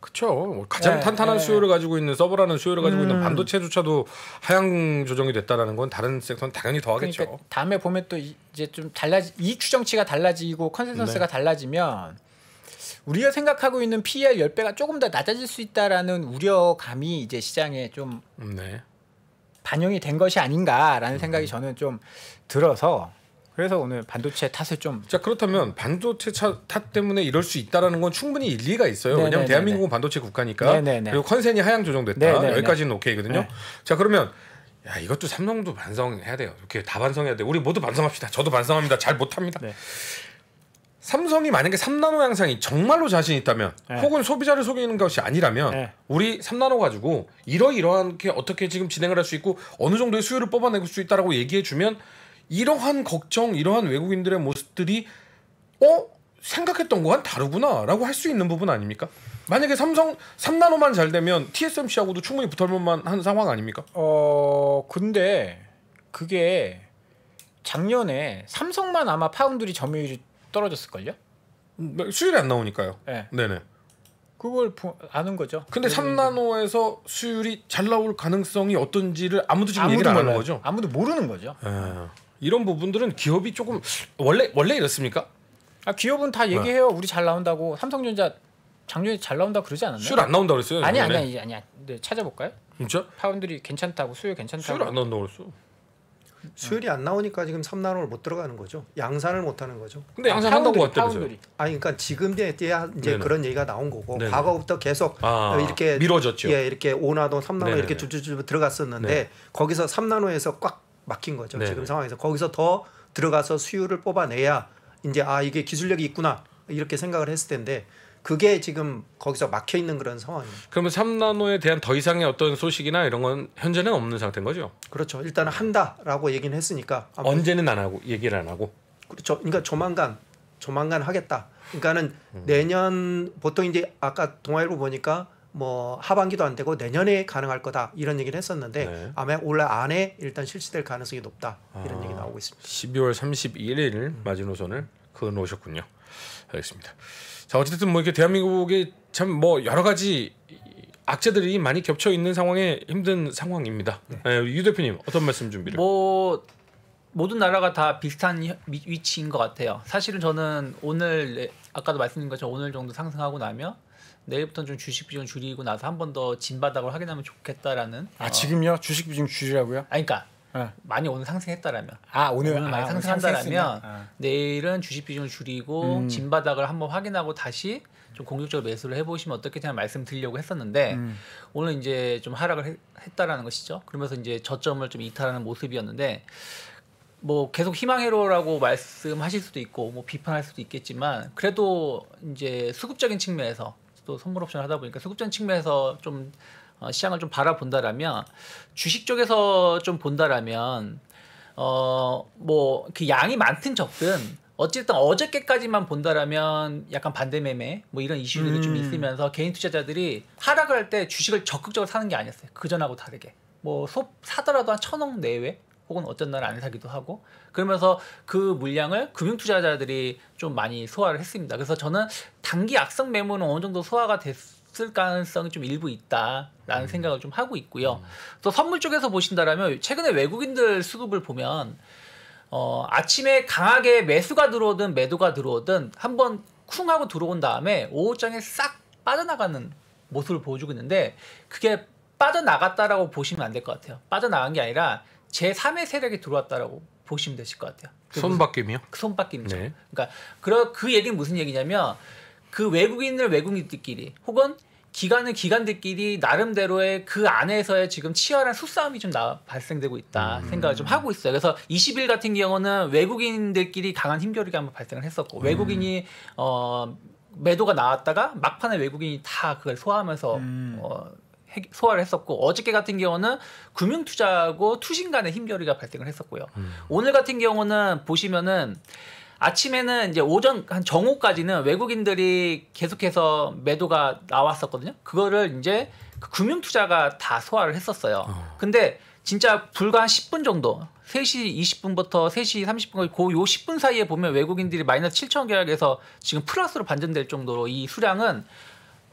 그렇죠. 가장 네, 탄탄한 네. 수요를 가지고 있는 서버라는 수요를 가지고 음. 있는 반도체조차도 하향 조정이 됐다라는 건 다른 섹터는 당연히 더 하겠죠. 그러니까 다음에 보면 또 이제 좀 달라지 이 추정치가 달라지고 컨센서스가 네. 달라지면 우리가 생각하고 있는 PER 10배가 조금 더 낮아질 수 있다라는 우려감이 이제 시장에 좀 음, 네. 반영이 된 것이 아닌가라는 생각이 음. 저는 좀 들어서 그래서 오늘 반도체 탓을 좀. 자 그렇다면 반도체 탓 때문에 이럴 수 있다라는 건 충분히 일리가 있어요. 네네네네. 왜냐하면 네, 네, 대한민국은 네. 반도체 국가니까. 네네네. 그리고 컨센이 하향 조정됐다. 네네네. 여기까지는 오케이거든요. 네. 자 그러면 야 이것도 삼성도 반성해야 돼요. 이렇게 다 반성해야 돼. 우리 모두 반성합시다. 저도 반성합니다. 잘 못합니다. 네. 삼성이 만약에 3나노 양상이 정말로 자신 있다면 네. 혹은 소비자를 속이는 것이 아니라면 네. 우리 3나노 가지고 이러이러한 게 어떻게 지금 진행을 할 수 있고 어느 정도의 수요를 뽑아내고 수 있다라고 얘기해 주면 이러한 걱정 이러한 외국인들의 모습들이 어 생각했던 거랑 다르구나라고 할 수 있는 부분 아닙니까? 만약에 삼성 3나노만 잘 되면 TSMC하고도 충분히 붙을만한 상황 아닙니까? 어 근데 그게 작년에 삼성만 아마 파운드리 점유율이 떨어졌을걸요? 음, 수율이 안 나오니까요. 네. 네네. 그걸 아는 거죠. 근데 삼나노에서 수율이 잘 나올 가능성이 어떤지를 아무도 지금 아무도 얘기를 안 하는 거죠. 아무도 모르는 거죠. 에, 예. 이런 부분들은 기업이 조금 원래 원래 이렇습니까? 아 기업은 다 네. 얘기해요. 네. 우리 잘 나온다고 삼성전자 작년에 잘 나온다 그러지 않았나요? 수율 안 나온다 그랬어요. 아니 아니 아니 아니. 네, 찾아볼까요? 진짜? 파운드리 괜찮다고 수율 괜찮다고. 수율 안 나온다 그랬어. 수율이 안 나오니까 지금 삼나노를 못 들어가는 거죠. 양산을 못 하는 거죠. 근데 양산한다고 왔다요 아니 그러니까 지금 이제 네네. 그런 얘기가 나온 거고 네네. 과거부터 계속 아, 어, 이렇게 미뤄졌죠. 예, 이렇게 오나노삼나노 이렇게 줄줄줄 들어갔었는데 네네. 거기서 삼나노에서꽉 막힌 거죠. 지금 상황에서 거기서 더 들어가서 수율을 뽑아내야 이제 아 이게 기술력이 있구나 이렇게 생각을 했을 텐데 그게 지금 거기서 막혀 있는 그런 상황이에요. 그러면 3나노에 대한 더 이상의 어떤 소식이나 이런 건 현재는 없는 상태인 거죠? 그렇죠. 일단은 한다라고 얘기는 했으니까 언제는 안 하고 얘기를 안 하고. 그렇죠. 그러니까 조만간 조만간 하겠다. 그러니까는 음. 내년 보통 이제 아까 동아일보 보니까 뭐 하반기도 안 되고 내년에 가능할 거다 이런 얘기를 했었는데 네. 아마 올 안에 일단 실시될 가능성이 높다 이런 아, 얘기 나오고 있습니다. 12월 31일 음. 마지노선을 그어 놓으셨군요. 알겠습니다. 자 어쨌든 뭐 이렇게 대한민국에 참뭐 여러 가지 악재들이 많이 겹쳐 있는 상황에 힘든 상황입니다. 네. 네, 유 대표님 어떤 말씀 준비를? 뭐 모든 나라가 다 비슷한 위치인 것 같아요. 사실은 저는 오늘 아까도 말씀드린 것처럼 오늘 정도 상승하고 나면 내일부터좀 주식 비중 줄이고 나서 한 번 더 진바닥을 확인하면 좋겠다라는. 아 어. 지금요? 주식 비중 줄이라고요? 아 그러니까 어. 많이 오늘 상승했다라면 아 오늘, 오늘 많이 아, 상승한다라면 오 아. 내일은 주식 비중을 줄이고 음. 진 바닥을 한번 확인하고 다시 좀 공격적으로 매수를 해보시면 어떻게냐 말씀드리려고 했었는데 음. 오늘 이제 좀 하락을 했, 다라는 것이죠. 그러면서 이제 저점을 좀 이탈하는 모습이었는데 뭐 계속 희망해로라고 말씀하실 수도 있고 뭐 비판할 수도 있겠지만 그래도 이제 수급적인 측면에서 또 선물 옵션 을 하다 보니까 수급적인 측면에서 좀 어, 시장을 좀 바라본다라면 주식 쪽에서 좀 본다라면 어 뭐 그 양이 많든 적든 어쨌든 어저께까지만 본다라면 약간 반대 매매 뭐 이런 이슈들이 음. 좀 있으면서 개인 투자자들이 하락을 할 때 주식을 적극적으로 사는 게 아니었어요. 그 전하고 다르게 뭐 소, 사더라도 한 천억 내외 혹은 어떤날 안 사기도 하고 그러면서 그 물량을 금융 투자자들이 좀 많이 소화를 했습니다. 그래서 저는 단기 악성 매물은 어느 정도 소화가 됐. 쓸 가능성이 좀 일부 있다라는 음. 생각을 좀 하고 있고요. 음. 또 선물 쪽에서 보신다면 최근에 외국인들 수급을 보면 어, 아침에 강하게 매수가 들어오든 매도가 들어오든 한번 쿵 하고 들어온 다음에 오후장에 싹 빠져나가는 모습을 보여주고 있는데 그게 빠져나갔다라고 보시면 안 될 것 같아요. 빠져나간 게 아니라 제3의 세력이 들어왔다라고 보시면 되실 것 같아요. 그 손바뀜이요? 그 손바뀜이죠. 네. 그러니까 그, 그 얘기는 무슨 얘기냐면 그외국인들 외국인들끼리 혹은 기관은 기관들끼리 나름대로의 그 안에서의 지금 치열한 수싸움이 좀 나, 발생되고 있다 음. 생각을 좀 하고 있어요. 그래서 20일 같은 경우는 외국인들끼리 강한 힘겨루기가 한번 발생을 했었고 음. 외국인이 어 매도가 나왔다가 막판에 외국인이 다 그걸 소화하면서 음. 어 소화를 했었고 어저께 같은 경우는 금융투자하고 투신 간의 힘겨루기가 발생을 했었고요. 음. 오늘 같은 경우는 보시면은 아침에는 이제 오전 한 정오까지는 외국인들이 계속해서 매도가 나왔었거든요. 그거를 이제 그 금융 투자가 다 소화를 했었어요. 어. 근데 진짜 불과 한 10분 정도 3시 20분부터 3시 30분까지 고요 그 10분 사이에 보면 외국인들이 마이너스 7천 계약에서 지금 플러스로 반전될 정도로 이 수량은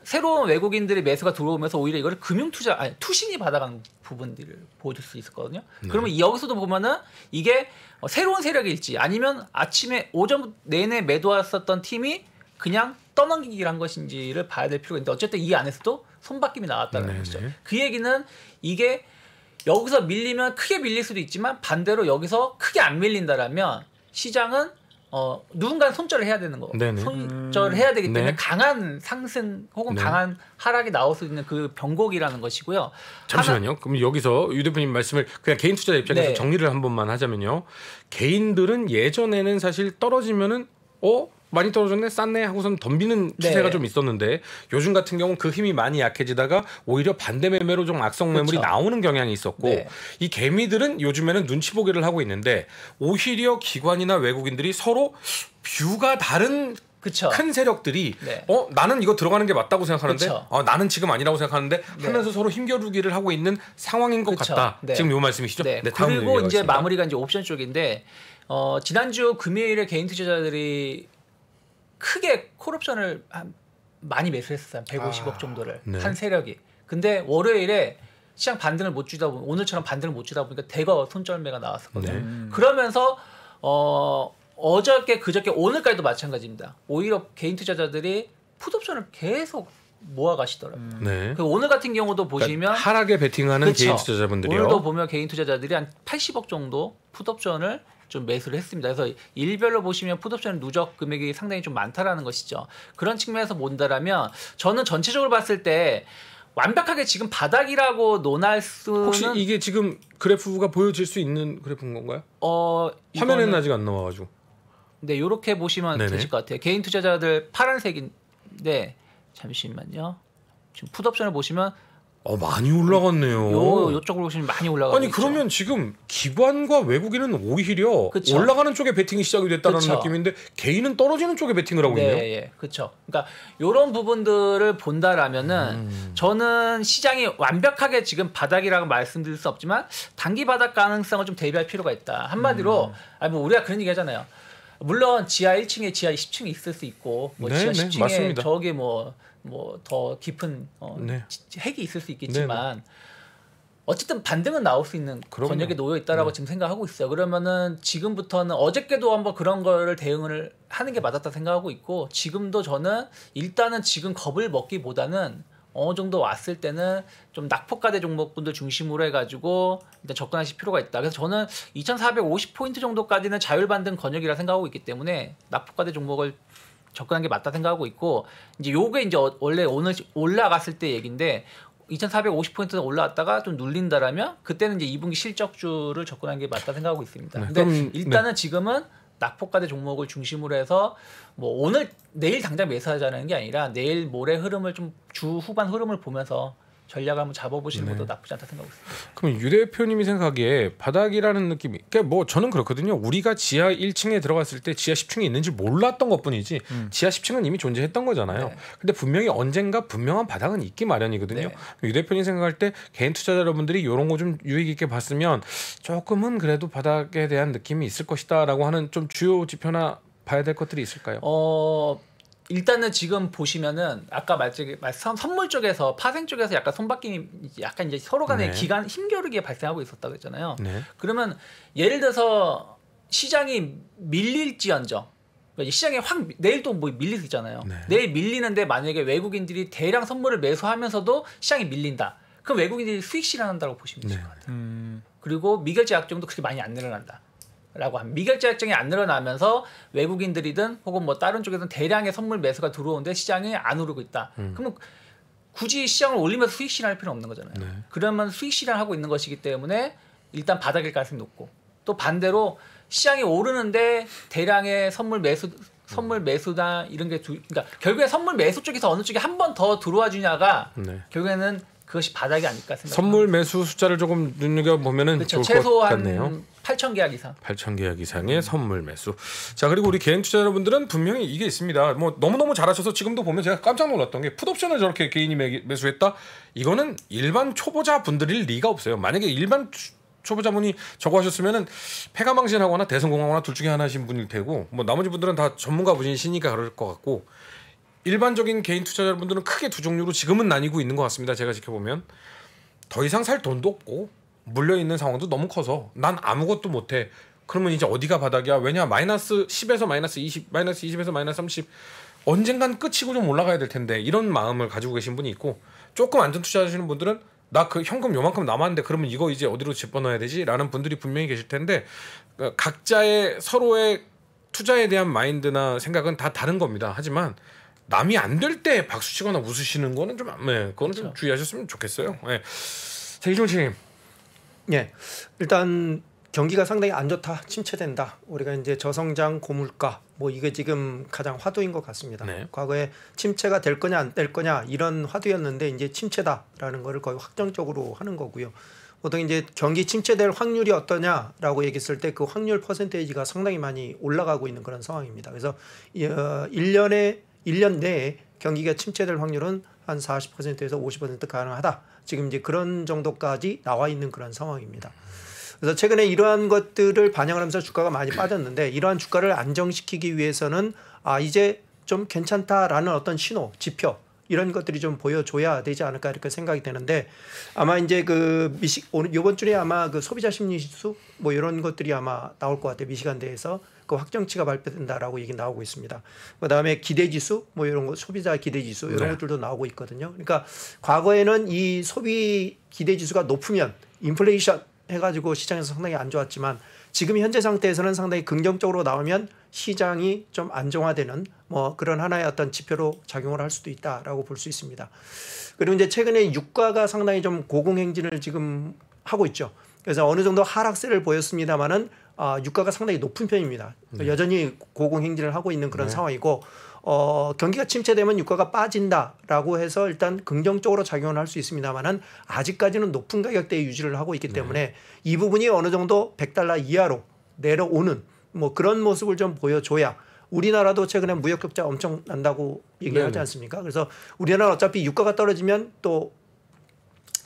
새로운 외국인들의 매수가 들어오면서 오히려 이거를 금융 투자 아니 투신이 받아간 부분들을 보여줄 수 있었거든요. 네. 그러면 여기서도 보면은 이게 어, 새로운 세력일지 아니면 아침에 오전 내내 매도했었던 팀이 그냥 떠넘기기를 한 것인지를 봐야 될 필요가 있는데 어쨌든 이 안에서도 손바뀜이 나왔다는 네네. 죠그 네. 얘기는 이게 여기서 밀리면 크게 밀릴 수도 있지만 반대로 여기서 크게 안 밀린다라면 시장은 어 누군가는 손절을 해야 되는 거. 네네. 손절을 해야 되기 때문에 음, 네. 강한 상승 혹은 네. 강한 하락이 나올 수 있는 그 변곡이라는 것이고요. 잠시만요. 하나... 그럼 여기서 유 대표님 말씀을 그냥 개인 투자 입장에서 네. 정리를 한 번만 하자면요. 개인들은 예전에는 사실 떨어지면은 어 많이 떨어졌네 쌌네 하고선 덤비는 네. 추세가 네. 좀 있었는데 요즘 같은 경우는 그 힘이 많이 약해지다가 오히려 반대 매매로 좀 악성 매물이 그렇죠. 나오는 경향이 있었고 네. 이 개미들은 요즘에는 눈치 보기를 하고 있는데 오히려 기관이나 외국인들이 서로 뷰가 다른 그쵸. 큰 세력들이 네. 어 나는 이거 들어가는 게 맞다고 생각하는데 어, 나는 지금 아니라고 생각하는데 네. 하면서 서로 힘겨루기를 하고 있는 상황인 것 그쵸. 같다. 네. 지금 요 말씀이시죠? 네. 네 그리고 이제 마무리가 이제 옵션 쪽인데 어, 지난주 금요일에 개인 투자자들이 크게 콜옵션을 한 많이 매수했었어요. 150억 아, 정도를 네. 한 세력이. 근데 월요일에 시장 반등을 못 주다 보니 오늘처럼 반등을 못 주다 보니까 대거 손절매가 나왔었거든요. 네. 음. 그러면서 어 어저께 그저께 오늘까지도 마찬가지입니다. 오히려 개인 투자자들이 푸드옵션을 계속 모아가시더라고요. 음. 네. 그 오늘 같은 경우도 그러니까 보시면 그러니까 하락에 베팅하는 그쵸? 개인 투자자분들이요. 오늘도 보면 개인 투자자들이 한 80억 정도 푸드옵션을 좀 매수를 했습니다. 그래서 일별로 보시면 푸드옵션 누적 금액이 상당히 좀 많다라는 것이죠. 그런 측면에서 본다라면 저는 전체적으로 봤을 때 완벽하게 지금 바닥이라고 논할 수는 혹시 이게 지금 그래프가 보여질 수 있는 그래프인 건가요? 어 화면에는 아직 안 나와가지고. 네, 이렇게 보시면 네네. 되실 것 같아요. 개인 투자자들 파란색인데 네, 잠시만요. 지금 푸드옵션을 보시면 어 많이 올라갔네요. 요 요쪽으로 보시면 많이 올라가. 아니 있죠. 그러면 지금 기관과 외국인은 오히려 그쵸? 올라가는 쪽에 베팅이 시작이 됐다는 그쵸? 느낌인데 개인은 떨어지는 쪽에 베팅을 하고 네, 있네요. 네, 예. 그렇죠. 그러니까 요런 부분들을 본다라면은 음. 저는 시장이 완벽하게 지금 바닥이라고 말씀드릴 수 없지만 단기 바닥 가능성을 좀 대비할 필요가 있다. 한마디로 음. 아니 뭐 우리가 그런 얘기 하잖아요. 물론 지하 1층에 지하 10층이 있을 수 있고 뭐 네, 지하 10층에 네, 저기 뭐 뭐더 깊은 어, 네. 핵이 있을 수 네, 네. 있겠지만 네 어쨌든 반등은 나올 수 있는 그럼요. 권역에 놓여 있다라고 네. 지금 생각하고 있어요. 그러면은 지금부터는 어저께도 한번 그런 거를 대응을 하는 게 맞았다 생각하고 있고 지금도 저는 일단은 지금 겁을 먹기보다는 어느 정도 왔을 때는 좀 낙폭가대 종목분들 중심으로 해가지고 일단 접근하실 필요가 있다. 그래서 저는 2,450포인트 정도까지는 자율 반등 권역이라 생각하고 있기 때문에 낙폭가대 종목을 접근한 게 맞다 생각하고 있고 이제 요게 이제 어, 원래 오늘 올라갔을 때 얘긴데 2,450포인트는 올라왔다가 좀 눌린다라면 그때는 이제 2분기 실적주를 접근한 게 맞다 생각하고 있습니다. 네, 근데 그럼, 네. 일단은 네. 지금은 낙폭가대 종목을 중심으로 해서 뭐 오늘 내일 당장 매수하자는 게 아니라 내일 모레 흐름을 좀 주 후반 흐름을 보면서 전략 한번 잡아보시는 것도 네. 나쁘지 않다 생각하고 있습니다. 그럼 유 대표님이 생각에 하기 바닥이라는 느낌이 그러니까 뭐 저는 그렇거든요. 우리가 지하 1층에 들어갔을 때 지하 10층이 있는지 몰랐던 것뿐이지 음. 지하 10층은 이미 존재했던 거잖아요. 네. 근데 분명히 언젠가 분명한 바닥은 있기 마련이거든요. 네. 유 대표님 생각할 때 개인 투자자 여러분들이 이런 거 좀 유익 있게 봤으면 조금은 그래도 바닥에 대한 느낌이 있을 것이다라고 하는 좀 주요 지표나 봐야 될 것들이 있을까요? 어 일단은 지금 보시면은 아까 말지 선물 쪽에서 파생 쪽에서 약간 손바뀜이 약간 이제 서로 간의 네. 기간 힘겨루기에 발생하고 있었다고 했잖아요. 네. 그러면 예를 들어서 시장이 밀릴지언정 그러니까 시장에 확 내일 도뭐 밀릴 수 있잖아요. 네. 내일 밀리는데 만약에 외국인들이 대량 선물을 매수하면서도 시장이 밀린다. 그럼 외국인들이 수익 실현한다고 보시면 될실것 네. 같아요. 음. 그리고 미결제 약정도 그렇게 많이 안 늘어난다. 라고 합니다. 미결제 약정이 안 늘어나면서 외국인들이든 혹은 뭐 다른 쪽에든 대량의 선물 매수가 들어오는데 시장이 안 오르고 있다. 음. 그러면 굳이 시장을 올리면서 수익 실현할 필요는 없는 거잖아요. 네. 그러면 수익 실현하고 있는 것이기 때문에 일단 바닥일 가능성이 높고 또 반대로 시장이 오르는데 대량의 선물 매수 선물 매수다 이런 게 두, 그러니까 결국에 선물 매수 쪽에서 어느 쪽이 한 번 더 들어와 주냐가 네. 결국에는 그것이 바닥이 아닐까 생각합니다. 선물 매수 숫자를 조금 눈여겨 보면은 그렇죠. 최소한 것 같네요. 8천 계약 이상. 8천 계약 이상의 음. 선물 매수. 자 그리고 우리 개인 투자 여러분들은 분명히 이게 있습니다. 뭐 너무 너무 잘하셔서 지금도 보면 제가 깜짝 놀랐던 게 풋옵션을 저렇게 개인이 매, 매수했다. 이거는 일반 초보자 분들일 리가 없어요. 만약에 일반 초보자분이 저거 하셨으면은 폐가망신하거나 대성공하거나 둘 중에 하나신 분일 테고 뭐 나머지 분들은 다 전문가 분이시니까 그럴 것 같고 일반적인 개인 투자자분들은 크게 두 종류로 지금은 나뉘고 있는 것 같습니다. 제가 지켜보면 더 이상 살 돈도 없고 물려 있는 상황도 너무 커서 난 아무것도 못 해. 그러면 이제 어디가 바닥이야? 왜냐 마이너스 10에서 마이너스 20, 마이너스 20에서 마이너스 30 언젠간 끝이고 좀 올라가야 될 텐데 이런 마음을 가지고 계신 분이 있고 조금 안전 투자하시는 분들은 나 그 현금 요만큼 남았는데 그러면 이거 이제 어디로 집어넣어야 되지라는 분들이 분명히 계실 텐데 그 각자의 서로의 투자에 대한 마인드나 생각은 다 다른 겁니다. 하지만 남이 안 될 때 박수치거나 웃으시는 거는 좀 네, 그거는 그렇죠. 좀 주의하셨으면 좋겠어요. 네. 자 이종철님 예, 일단 경기가 상당히 안 좋다, 침체된다. 우리가 이제 저성장, 고물가 뭐 이게 지금 가장 화두인 것 같습니다. 네. 과거에 침체가 될 거냐 안 될 거냐 이런 화두였는데 이제 침체다라는 거를 거의 확정적으로 하는 거고요. 보통 이제 경기 침체될 확률이 어떠냐라고 얘기했을 때 그 확률 퍼센테이지가 상당히 많이 올라가고 있는 그런 상황입니다. 그래서 어, 일년에일 년 내에 경기가 침체될 확률은 한 40%에서 50% 가능하다. 지금 이제 그런 정도까지 나와 있는 그런 상황입니다. 그래서 최근에 이러한 것들을 반영하면서 주가가 많이 빠졌는데 이러한 주가를 안정시키기 위해서는 아 이제 좀 괜찮다라는 어떤 신호, 지표 이런 것들이 좀 보여줘야 되지 않을까 이렇게 생각이 되는데 아마 이제 그 미시 오늘 이번 주에 아마 그 소비자 심리 지수 뭐 이런 것들이 아마 나올 것 같아요 미시간대에서 그 확정치가 발표된다라고 얘기 나오고 있습니다. 그다음에 기대지수 뭐 이런 거 소비자 기대지수 이런 네. 것들도 나오고 있거든요. 그러니까 과거에는 이 소비 기대지수가 높으면 인플레이션 해가지고 시장에서 상당히 안 좋았지만 지금 현재 상태에서는 상당히 긍정적으로 나오면 시장이 좀 안정화되는 뭐 그런 하나의 어떤 지표로 작용을 할 수도 있다라고 볼 수 있습니다. 그리고 이제 최근에 유가가 상당히 좀 고공행진을 지금 하고 있죠. 그래서 어느 정도 하락세를 보였습니다만은 아, 유가가 상당히 높은 편입니다. 네. 여전히 고공행진을 하고 있는 그런 네. 상황이고 어, 경기가 침체되면 유가가 빠진다라고 해서 일단 긍정적으로 작용을 할 수 있습니다만은 아직까지는 높은 가격대에 유지를 하고 있기 네. 때문에 네. 이 부분이 어느 정도 100달러 이하로 내려오는 뭐 그런 모습을 좀 보여줘야 우리나라도 최근에 무역 격차 엄청 난다고 얘기하지 네, 네. 않습니까? 그래서 우리나라 어차피 유가가 떨어지면 또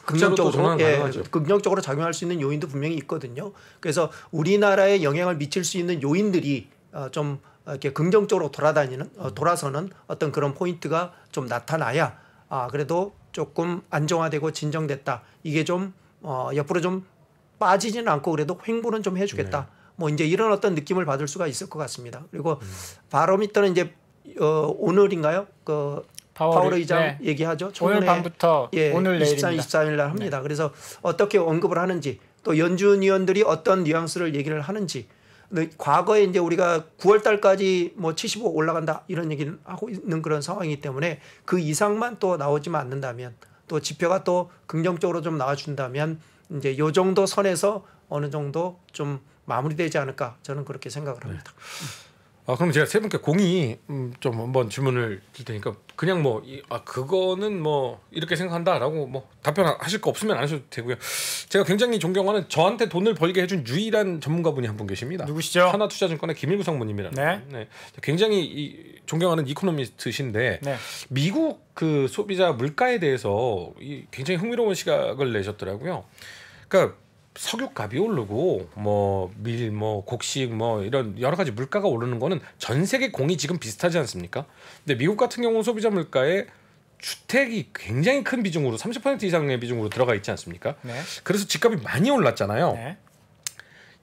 긍정적으로 예, 긍정적으로 작용할 수 있는 요인도 분명히 있거든요. 그래서 우리나라에 영향을 미칠 수 있는 요인들이 어, 좀 이렇게 긍정적으로 돌아다니는 어, 돌아서는 어떤 그런 포인트가 좀 나타나야 아 그래도 조금 안정화되고 진정됐다. 이게 좀 어, 옆으로 좀 빠지지는 않고 그래도 횡보는 좀 해주겠다. 네. 뭐 이제 이런 어떤 느낌을 받을 수가 있을 것 같습니다. 그리고 음. 바로밑터는 이제 어, 오늘인가요? 그 파월, 파월 의장 네. 얘기하죠. 오늘 밤부터 예, 오늘 24, 내일 24일 날 합니다. 네. 그래서 어떻게 언급을 하는지 또 연준 위원들이 어떤 뉘앙스를 얘기를 하는지 네, 과거에 이제 우리가 9월 달까지 뭐 75 올라간다 이런 얘기는 하고 있는 그런 상황이기 때문에 그 이상만 또 나오지만 않는다면 또 지표가 또 긍정적으로 좀 나와준다면 이제 요 정도 선에서 어느 정도 좀 마무리되지 않을까 저는 그렇게 생각을 네. 합니다. 네. 아 그럼 제가 세 분께 공이 음, 좀 한번 질문을 드릴 테니까 그냥 뭐 아 그거는 뭐 이렇게 생각한다라고 뭐 답변하실 거 없으면 안 하셔도 되고요. 제가 굉장히 존경하는 저한테 돈을 벌게 해준 유일한 전문가분이 한 분 계십니다. 누구시죠? 하나투자증권의 김일구 상무님이라는. 네. 네. 굉장히 이, 존경하는 이코노미스트신데 네. 미국 그 소비자 물가에 대해서 이, 굉장히 흥미로운 시각을 내셨더라고요. 그러니까 석유값이 오르고 뭐 밀, 뭐 곡식, 뭐 이런 여러 가지 물가가 오르는 거는 전 세계 공이 지금 비슷하지 않습니까? 근데 미국 같은 경우는 소비자 물가에 주택이 굉장히 큰 비중으로 30% 이상의 비중으로 들어가 있지 않습니까? 네. 그래서 집값이 많이 올랐잖아요. 네.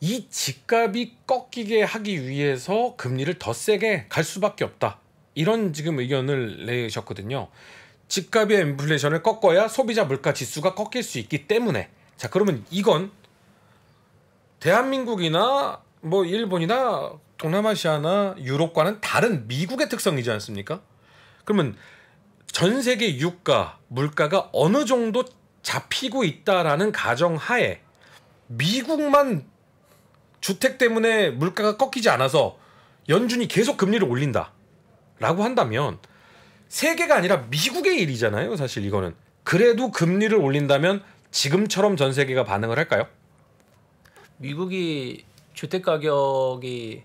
이 집값이 꺾이게 하기 위해서 금리를 더 세게 갈 수밖에 없다. 이런 지금 의견을 내셨거든요. 집값의 인플레이션을 꺾어야 소비자 물가 지수가 꺾일 수 있기 때문에 자 그러면 이건 대한민국이나 뭐 일본이나 동남아시아나 유럽과는 다른 미국의 특성이지 않습니까? 그러면 전 세계 유가 물가가 어느 정도 잡히고 있다라는 가정하에 미국만 주택 때문에 물가가 꺾이지 않아서 연준이 계속 금리를 올린다라고 한다면 세계가 아니라 미국의 일이잖아요 사실 이거는 그래도 금리를 올린다면 지금처럼 전 세계가 반응을 할까요? 미국이 주택 가격이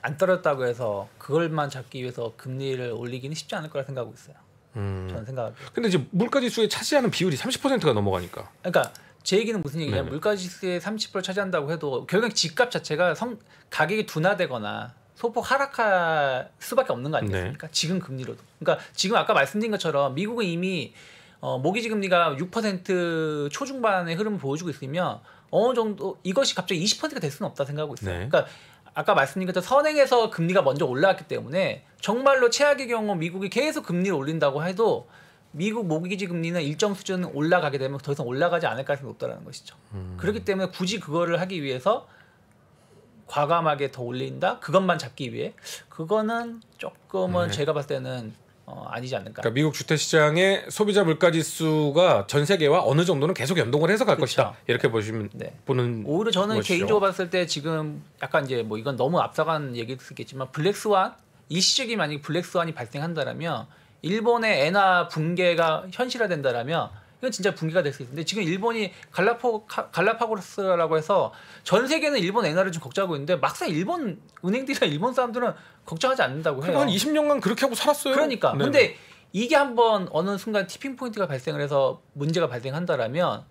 안 떨어졌다고 해서 그걸만 잡기 위해서 금리를 올리기는 쉽지 않을 거라 생각하고 있어요. 음. 저는 생각하기. 근데 이제 물가 지수에 차지하는 비율이 30%가 넘어가니까. 그러니까 제 얘기는 무슨 얘기냐? 물가 지수에 30% 차지한다고 해도 결국엔 집값 자체가 성, 가격이 둔화되거나 소폭 하락할 수밖에 없는 거 아니겠습니까? 네. 지금 금리로도. 그러니까 지금 아까 말씀드린 것처럼 미국은 이미 어, 모기지 금리가 6% 초중반의 흐름을 보여주고 있으며 어느 정도 이것이 갑자기 20%가 될 수는 없다 생각하고 있어요. 네. 그러니까 아까 말씀드린 것처럼 선행에서 금리가 먼저 올라왔기 때문에 정말로 최악의 경우 미국이 계속 금리를 올린다고 해도 미국 모기지 금리는 일정 수준 올라가게 되면 더 이상 올라가지 않을 가능성이 높다라는 것이죠. 음. 그렇기 때문에 굳이 그거를 하기 위해서 과감하게 더 올린다 그것만 잡기 위해 그거는 조금은 네. 제가 봤을 때는 어, 아니지 않을까. 그러니까 미국 주택 시장의 소비자 물가 지수가 전 세계와 어느 정도는 계속 연동을 해서 갈그렇 것이다. 이렇게 보시면 네. 보는 오히려 저는 것이죠. 개인적으로 봤을 때 지금 약간 이제 뭐 이건 너무 앞서간 얘기일 수 있겠지만 블랙스완 일시적인 만약에 블랙스완이 발생한다라면 일본의 엔화 붕괴가 현실화된다라면 이건 진짜 붕괴가 될 수 있는데 지금 일본이 갈라포 갈라파고스라고 해서 전 세계는 일본 엔화를 좀 걱정하고 있는데 막상 일본 은행들이나 일본 사람들은 걱정하지 않는다고 해요. 한 20년간 그렇게 하고 살았어요. 그러니까. 네 근데 네. 이게 한번 어느 순간 티핑 포인트가 발생을 해서 문제가 발생한다라면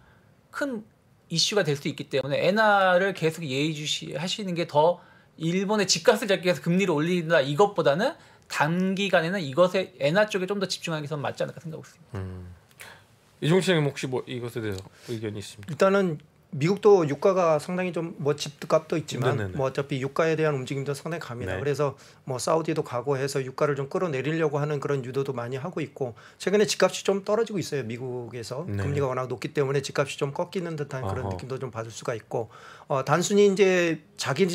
큰 이슈가 될수 있기 때문에 엔화를 계속 예의주시 하시는 게 더 일본의 집값을 잡기 위해서 금리를 올린다 이것보다는 단기간에는 이것에 엔화 쪽에 좀 더 집중하기 선 맞지 않을까 생각하고 있습니다. 음. 이종신 혹시 뭐 이것에 대해서 의견이 있습니까? 일단은 미국도 유가가 상당히 좀 뭐 집값도 있지만 네네네. 네, 네. 뭐 어차피 유가에 대한 움직임도 상당히 갑니다. 네. 그래서 뭐 사우디도 가고 해서 유가를 좀 끌어내리려고 하는 그런 유도도 많이 하고 있고 최근에 집값이 좀 떨어지고 있어요. 미국에서 네. 금리가 워낙 높기 때문에 집값이 좀 꺾이는 듯한 그런 어허. 느낌도 좀 받을 수가 있고 어 단순히 이제 자기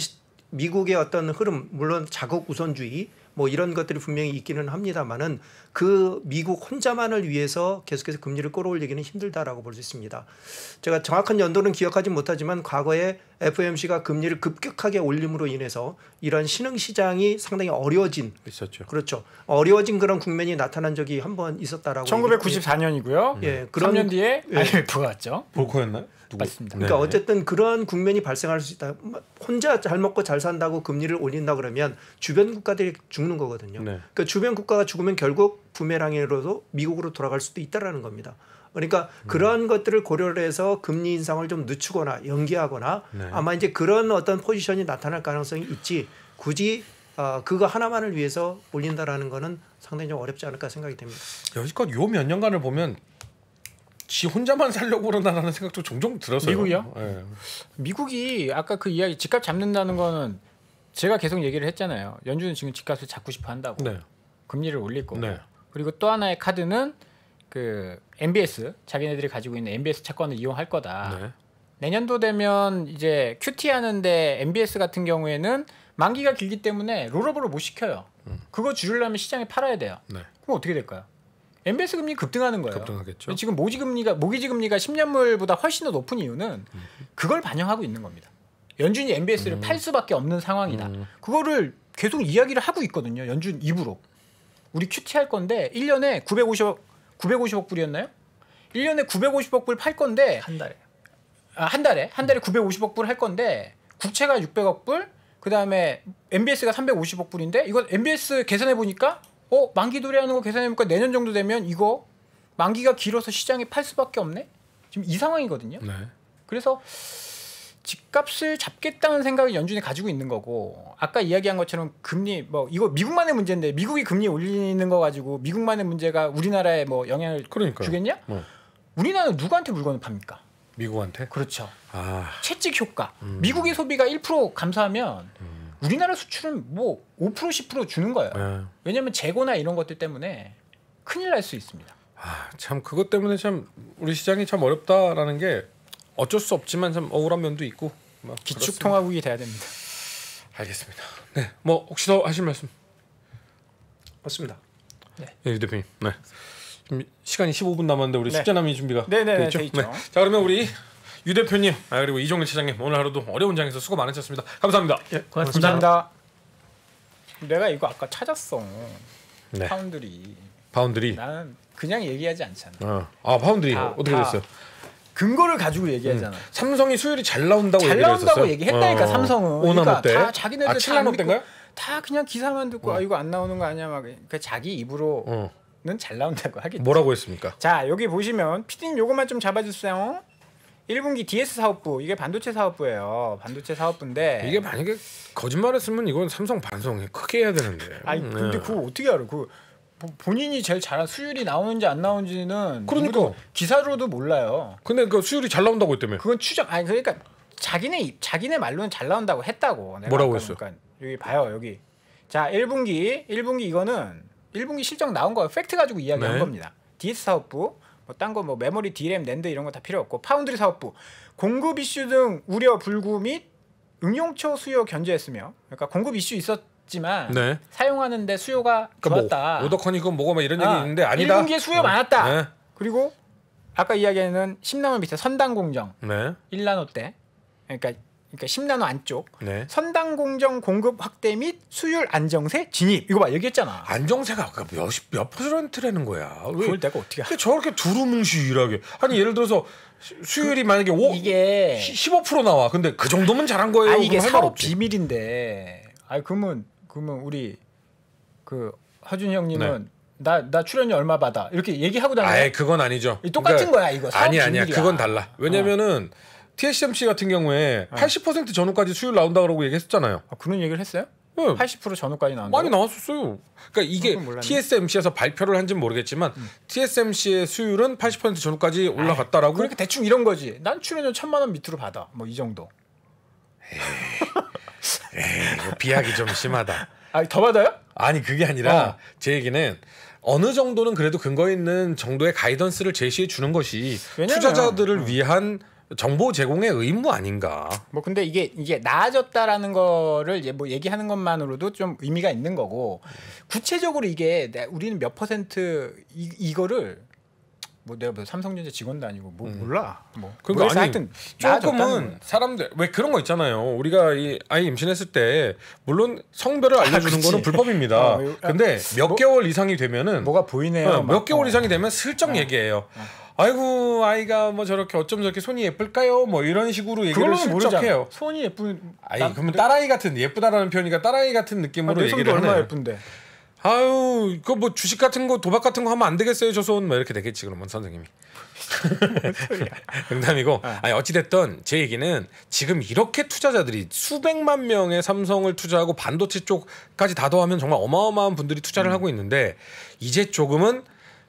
미국의 어떤 흐름 물론 자국 우선주의 뭐 이런 것들이 분명히 있기는 합니다만은 그 미국 혼자만을 위해서 계속해서 금리를 끌어올리기는 힘들다라고 볼 수 있습니다. 제가 정확한 연도는 기억하지 못하지만 과거에 FOMC가 금리를 급격하게 올림으로 인해서 이런 신흥 시장이 상당히 어려워진 있었죠. 그렇죠. 어려워진 그런 국면이 나타난 적이 한 번 있었다라고. 1994년이고요. 예, 음. 그런 3년 뒤에 IMF가 왔죠. 볼커였나요? 맞습니다. 그러니까 네. 어쨌든 그런 국면이 발생할 수 있다. 혼자 잘 먹고 잘 산다고 금리를 올린다 그러면 주변 국가들이 죽는 거거든요. 네. 그러니까 주변 국가가 죽으면 결국 부메랑으로도 미국으로 돌아갈 수도 있다라는 겁니다. 그러니까 음. 그러한 것들을 고려를 해서 금리 인상을 좀 늦추거나 연기하거나 네. 아마 이제 그런 어떤 포지션이 나타날 가능성이 있지 굳이 어, 그거 하나만을 위해서 올린다라는 거는 상당히 좀 어렵지 않을까 생각이 됩니다. 여지껏 요몇 년간을 보면 지 혼자만 살려고 그러나라는 생각도 종종 들었어요. 미국이요? 네. 미국이 아까 그 이야기 집값 잡는다는 거는 제가 계속 얘기를 했잖아요. 연준은 지금 집값을 잡고 싶어 한다고. 네. 금리를 올릴 거고. 네. 그리고 또 하나의 카드는 그 MBS 자기네들이 가지고 있는 MBS 채권을 이용할 거다. 네. 내년도 되면 이제 큐티 하는데 MBS 같은 경우에는 만기가 길기 때문에 롤업으로못 시켜요. 음. 그거 줄이려면 시장에 팔아야 돼요. 네. 그럼 어떻게 될까요? MBS 금리 급등하는 거예요. 급등하겠죠. 지금 모지 금리가 모기지 금리가 10년물보다 훨씬 더 높은 이유는 음. 그걸 반영하고 있는 겁니다. 연준이 MBS를 음. 팔 수밖에 없는 상황이다. 음. 그거를 계속 이야기를 하고 있거든요. 연준 입으로. 우리 큐티 할 건데 1년에 950억 950억 불이었나요? 1년에 950억 불 팔 건데 한 달에 아, 한 달에 한 달에 950억 불 할 건데 국채가 600억 불 그다음에 MBS가 350억 불인데 이건 MBS 계산해 보니까 어 만기 도래하는 거 계산해보니까 내년 정도 되면 이거 만기가 길어서 시장에 팔 수밖에 없네. 지금 이 상황이거든요. 네. 그래서 집값을 잡겠다는 생각을 연준이 가지고 있는 거고 아까 이야기한 것처럼 금리 뭐 이거 미국만의 문제인데 미국이 금리 올리는 거 가지고 미국만의 문제가 우리나라에 뭐 영향을 그러니까요. 주겠냐? 어. 우리나라는 누구한테 물건을 팝니까? 미국한테? 그렇죠. 아. 채찍 효과. 음. 미국의 소비가 1% 감소하면 음. 우리나라 수출은 뭐 5% 10% 주는 거예요. 네. 왜냐하면 재고나 이런 것들 때문에 큰일 날 수 있습니다. 아, 참 그것 때문에 참 우리 시장이 참 어렵다라는 게 어쩔 수 없지만 참 억울한 면도 있고 뭐 기축 통화국이 돼야 됩니다. 알겠습니다. 네, 뭐 혹시 더 하실 말씀? 없습니다. 네, 네 대표님. 네. 시간이 15분 남았는데 우리 네. 숙제남이 준비가 네네 네, 네, 네, 있죠. 네. 자 그러면 우리 유 대표님 아, 그리고 이종일 차장님 오늘 하루도 어려운 장에서 수고 많으셨습니다. 감사합니다. 예, 고맙습니다. 감사합니다. 내가 이거 아까 찾았어. 네. 파운드리. 파운드리. 나는 그냥 얘기하지 않잖아. 어. 아 파운드리 다, 어떻게 됐어요? 근거를 가지고 얘기하잖아. 음. 삼성이 수율이 잘 나온다고 잘 나온다고 얘기했다니까 어. 삼성은. 그러니까 다 자기네들 아, 7노 때인가요? 다 그냥 기사만 듣고 어. 아 이거 안 나오는 거 아니야 막그 그러니까 자기 입으로. 어. 잘 나온다고 하겠죠. 뭐라고 했습니까? 자 여기 보시면 피디님 요것만 좀 잡아주세요. 1분기 DS 사업부 이게 반도체 사업부예요. 반도체 사업부인데 이게 만약에 거짓말했으면 이건 삼성 반성해 크게 해야 되는데. 아니 음, 근데 네. 그거 어떻게 알아? 그 본인이 제일 잘한 수율이 나오는지 안 나오는지는 그러니까 기사로도 몰라요. 근데 그 수율이 잘 나온다고 했다며. 그건 추정 아니 그러니까 자기네 자기네 말로는 잘 나온다고 했다고. 뭐라고 했어? 그러니까 여기 봐요 여기. 자 1분기 1분기 이거는 1분기 실적 나온 거예요 팩트 가지고 이야기한 네. 겁니다. DS 사업부 뭐딴거뭐 뭐 메모리 디램 랜드 이런 거 다 필요 없고 파운드리 사업부 공급 이슈 등 우려 불구 및응용처 수요 견제했으며 그러니까 공급 이슈 있었지만 네. 사용하는데 수요가 그러니까 뭐 좋았다. 뭐 오더커니건 뭐고 막 이런 얘기 아, 있는데 아니다. 1분기에 수요 어. 많았다. 네. 그리고 아까 이야기하는 심남을 비롯해 선단 공정 네. 일라노 때 그러니까 그러니까 10나노 안쪽 네. 선당 공정 공급 확대 및 수율 안정세 진입 이거 봐 얘기했잖아. 안정세가 아까 몇십 몇 퍼센트라는 거야. 왜 그걸 내가 어떻게? 알아? 저렇게 두루뭉실 일하게. 아니 예를 들어서 수율이 그, 만약에 5 이게 15% 나와. 근데 그 정도면 잘한 거예요. 아 이게 사업 비밀인데. 아 그러면 그러면 우리 그 허준 형님은 네. 나, 나 출연료 얼마 받아 이렇게 얘기하고 다니는 아예 그건 아니죠 똑같은 그러니까, 거야 이거 아니 아니야 비밀이야. 그건 달라 왜냐면은 어. TSMC 같은 경우에 네. 80% 전후까지 수율 나온다 그러고 얘기했었잖아요. 아, 그런 얘기를 했어요? 네. 80% 전후까지 나온다. 많이 나왔었어요. 그러니까 이게 TSMC에서 발표를 한지는 모르겠지만 음. TSMC의 수율은 80% 전후까지 올라갔다라고. 그렇게 대충 이런 거지. 난 출연료 천만 원 밑으로 받아. 뭐 이 정도. 에이, 에이 비약이 좀 심하다. 아니 더 받아요? 아니 그게 아니라 어. 제 얘기는 어느 정도는 그래도 근거 있는 정도의 가이던스를 제시해 주는 것이 왜냐면, 투자자들을 어. 위한 정보 제공의 의무 아닌가. 뭐 근데 이게 이게 나아졌다라는 거를 뭐 얘기하는 것만으로도 좀 의미가 있는 거고 구체적으로 이게 우리는 몇 퍼센트 이, 이거를 뭐 내가 뭐 삼성전자 직원도 아니고 뭐 음. 몰라 뭐 그러니까 아니 하여튼 조금은 사람들 왜 그런 거 있잖아요 우리가 이 아이 임신했을 때 물론 성별을 아, 알려주는 아, 거는 불법입니다 어, 아, 근데 몇 뭐, 개월 이상이 되면은 뭐가 보이네요 어, 몇 개월 어. 이상이 되면 슬쩍 어. 얘기해요 어. 아이고 아이가 뭐 저렇게 어쩜 저렇게 손이 예쁠까요? 뭐 이런 식으로 얘기를 슬쩍해요. 손이 예쁜. 아이 난... 그러면 딸아이 같은 예쁘다라는 표현이니까 딸아이 같은 느낌으로 아, 얘기를 얼마 예쁜데. 아유 이거뭐 주식 같은 거 도박 같은 거 하면 안 되겠어요 저손 뭐 이렇게 되겠지 그러면 선생님이 농담이고 어. 아니 어찌됐든 제 얘기는 지금 이렇게 투자자들이 수백만 명의 삼성을 투자하고 반도체 쪽까지 다 더하면 정말 어마어마한 분들이 투자를 음. 하고 있는데 이제 조금은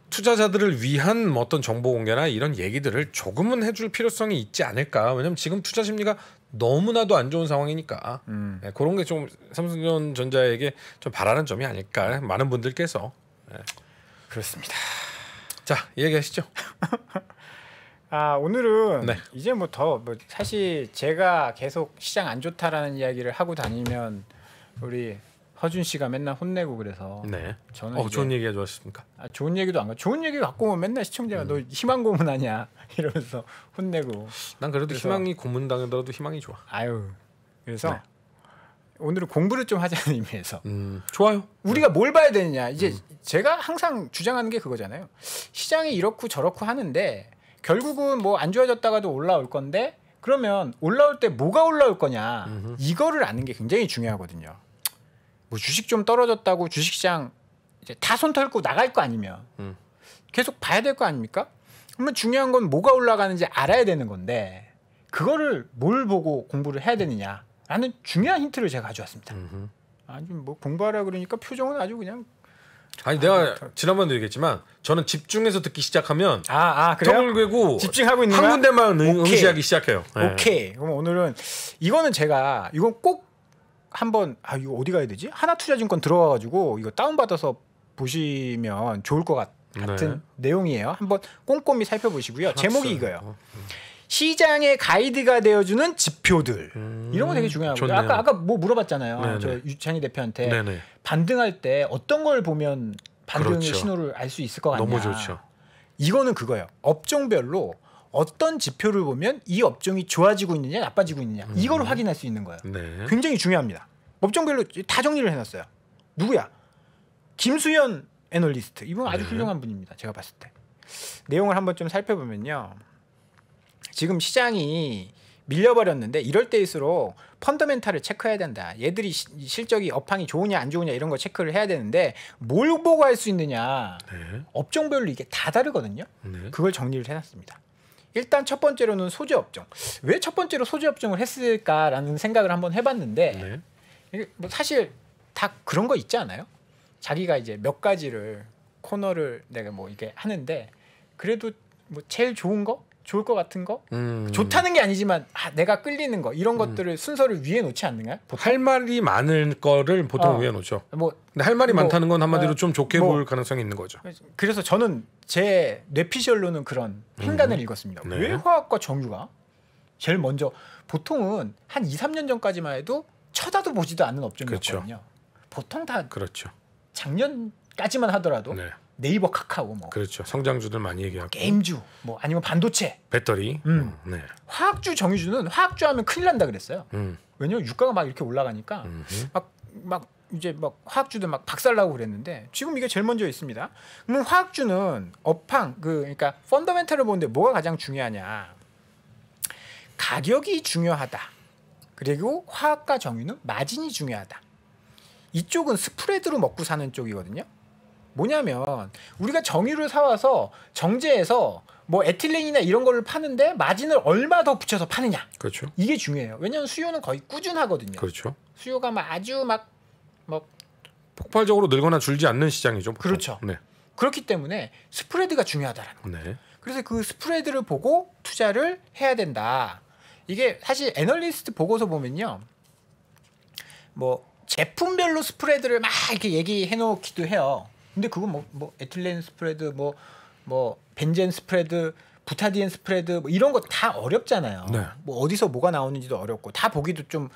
투자자들을 위한 뭐 어떤 정보 공개나 이런 얘기들을 조금은 해줄 필요성이 있지 않을까. 왜냐면 지금 투자 심리가 너무나도 안 좋은 상황이니까 음. 네, 그런 게 좀 삼성전자에게 좀 바라는 점이 아닐까. 많은 분들께서 네. 그렇습니다. 자 얘기하시죠. 아 오늘은 네. 이제 뭐 더 뭐 사실 제가 계속 시장 안 좋다라는 이야기를 하고 다니면 우리 허준 씨가 맨날 혼내고 그래서 네. 저는 어, 좋은 얘기 가좋았습니까 아, 좋은 얘기도 안 가. 좋은 얘기 갖고 오면 맨날 시청자가 음. 너 희망 고문 아니야 이러면서 혼내고. 난 그래도 그래서, 희망이 고문당하더라도 희망이 좋아. 아유. 그래서 네. 오늘은 공부를 좀 하자는 의미에서. 음, 좋아요. 우리가 네. 뭘 봐야 되느냐. 이제 음. 제가 항상 주장하는 게 그거잖아요. 시장이 이렇고 저렇고 하는데 결국은 뭐 안 좋아졌다가도 올라올 건데 그러면 올라올 때 뭐가 올라올 거냐 음흠. 이거를 아는 게 굉장히 중요하거든요. 뭐 주식 좀 떨어졌다고 주식시장 이제 다 손 털고 나갈 거 아니면 음. 계속 봐야 될 거 아닙니까? 그러면 중요한 건 뭐가 올라가는지 알아야 되는 건데 그거를 뭘 보고 공부를 해야 되느냐라는 중요한 힌트를 제가 가져왔습니다. 아니 뭐 공부하라 그러니까 표정은 아주 그냥 아니 아, 내가 털... 지난번도 얘기했지만 저는 집중해서 듣기 시작하면 아아 아, 그래요? 고 집중하고 있는 한 군데만 응시하기 시작해요. 네. 오케이. 네. 오케 그럼 오늘은 이거는 제가 이건 꼭 한번 아 이거 어디 가야 되지? 하나투자증권 들어가 가지고 이거 다운 받아서 보시면 좋을 것 같, 네. 같은 네. 내용이에요. 한번 꼼꼼히 살펴보시고요. 그렇죠. 제목이 이거예요. 음. 시장의 가이드가 되어주는 지표들 음, 이런 거 되게 중요하고요. 아까 아까 뭐 물어봤잖아요. 네네. 저 유찬이 대표한테 네네. 반등할 때 어떤 걸 보면 반등의 그렇죠. 신호를 알 수 있을 것 같냐. 너무 좋죠. 이거는 그거예요. 업종별로 어떤 지표를 보면 이 업종이 좋아지고 있느냐 나빠지고 있느냐 음. 이걸 확인할 수 있는 거예요. 네. 굉장히 중요합니다. 업종별로 다 정리를 해놨어요. 누구야? 김수현 애널리스트 이분 아주 네. 훌륭한 분입니다. 제가 봤을 때 내용을 한번 좀 살펴보면요. 지금 시장이 밀려버렸는데 이럴 때일수록 펀더멘탈을 체크해야 된다. 얘들이 시, 실적이 업황이 좋으냐 안 좋으냐 이런 거 체크를 해야 되는데 뭘 보고 할 수 있느냐. 네. 업종별로 이게 다 다르거든요. 네. 그걸 정리를 해놨습니다. 일단 첫 번째로는 소재 업종. 왜 첫 번째로 소재 업종을 했을까라는 생각을 한번 해봤는데 네. 뭐 사실 다 그런 거 있지 않아요? 자기가 이제 몇 가지를 코너를 내가 뭐 이게 하는데 그래도 뭐 제일 좋은 거 좋을 것 같은 거 음. 좋다는 게 아니지만 아, 내가 끌리는 거 이런 음. 것들을 순서를 위에 놓지 않는가요? 할 말이 많을 거를 보통 어. 위에 놓죠. 뭐 근데 할 말이 뭐, 많다는 건 한마디로 어, 좀 좋게 뭐, 볼 가능성이 있는 거죠. 그래서 저는 제 뇌피셜로는 그런 행간을 음. 읽었습니다. 네. 왜 화학과 정유가 제일 먼저 보통은 한 2, 3년 전까지만 해도 쳐다도 보지도 않는 업종이었거든요. 그렇죠. 보통 다 그렇죠. 작년까지만 하더라도 네. 네이버 카카오 뭐 그렇죠 성장주들 많이 얘기하고 게임주 뭐 아니면 반도체 배터리 음. 음, 네. 화학주 정유주는 화학주 하면 큰일 난다 그랬어요 음. 왜냐면 유가가 막 이렇게 올라가니까 막 막 이제 막화학주들막 박살나고 그랬는데 지금 이게 제일 먼저 있습니다 그럼 화학주는 업황 그 그러니까 펀더멘탈을 보는데 뭐가 가장 중요하냐 가격이 중요하다 그리고 화학과 정유는 마진이 중요하다 이쪽은 스프레드로 먹고 사는 쪽이거든요 뭐냐면 우리가 정유를 사와서 정제해서 뭐 에틸렌이나 이런 거를 파는데 마진을 얼마 더 붙여서 파느냐. 그렇죠. 이게 중요해요. 왜냐하면 수요는 거의 꾸준하거든요. 그렇죠. 수요가 막 아주 막, 막 뭐 폭발적으로 늘거나 줄지 않는 시장이죠. 보통. 그렇죠. 네. 그렇기 때문에 스프레드가 중요하다라는 거예 네. 그래서 그 스프레드를 보고 투자를 해야 된다. 이게 사실 애널리스트 보고서 보면요. 뭐 제품별로 스프레드를 막 이렇게 얘기해 놓기도 해요. 근데 그거 뭐, 뭐 에틸렌 스프레드 뭐뭐 뭐, 벤젠 스프레드 부타디엔 스프레드 뭐 이런 거 다 어렵잖아요. 네. 뭐 어디서 뭐가 나오는지도 어렵고 다 보기도 좀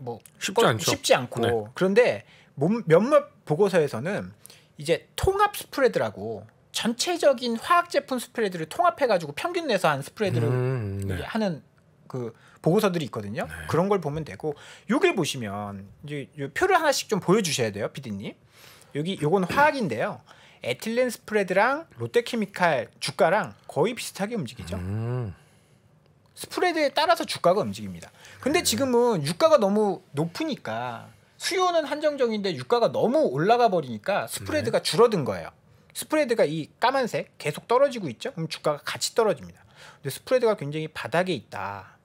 뭐 쉽지 어, 않 쉽지 않고 네. 그런데 몇몇 보고서에서는 이제 통합 스프레드라고 전체적인 화학 제품 스프레드를 통합해 가지고 평균 내서 한 스프레드를 음, 네. 하는 그 보고서들이 있거든요. 네. 그런 걸 보면 되고 요게 보시면 이제 요 표를 하나씩 좀 보여 주셔야 돼요, 피디님. 여기 요건 화학인데요. 에틸렌 스프레드랑 롯데케미칼 주가랑 거의 비슷하게 움직이죠. 음. 스프레드에 따라서 주가가 움직입니다. 근데 네. 지금은 유가가 너무 높으니까 수요는 한정적인데 유가가 너무 올라가 버리니까 스프레드가 네. 줄어든 거예요. 스프레드가 이 까만색 계속 떨어지고 있죠. 그럼 주가가 같이 떨어집니다. 근데 스프레드가 굉장히 바닥에 있다.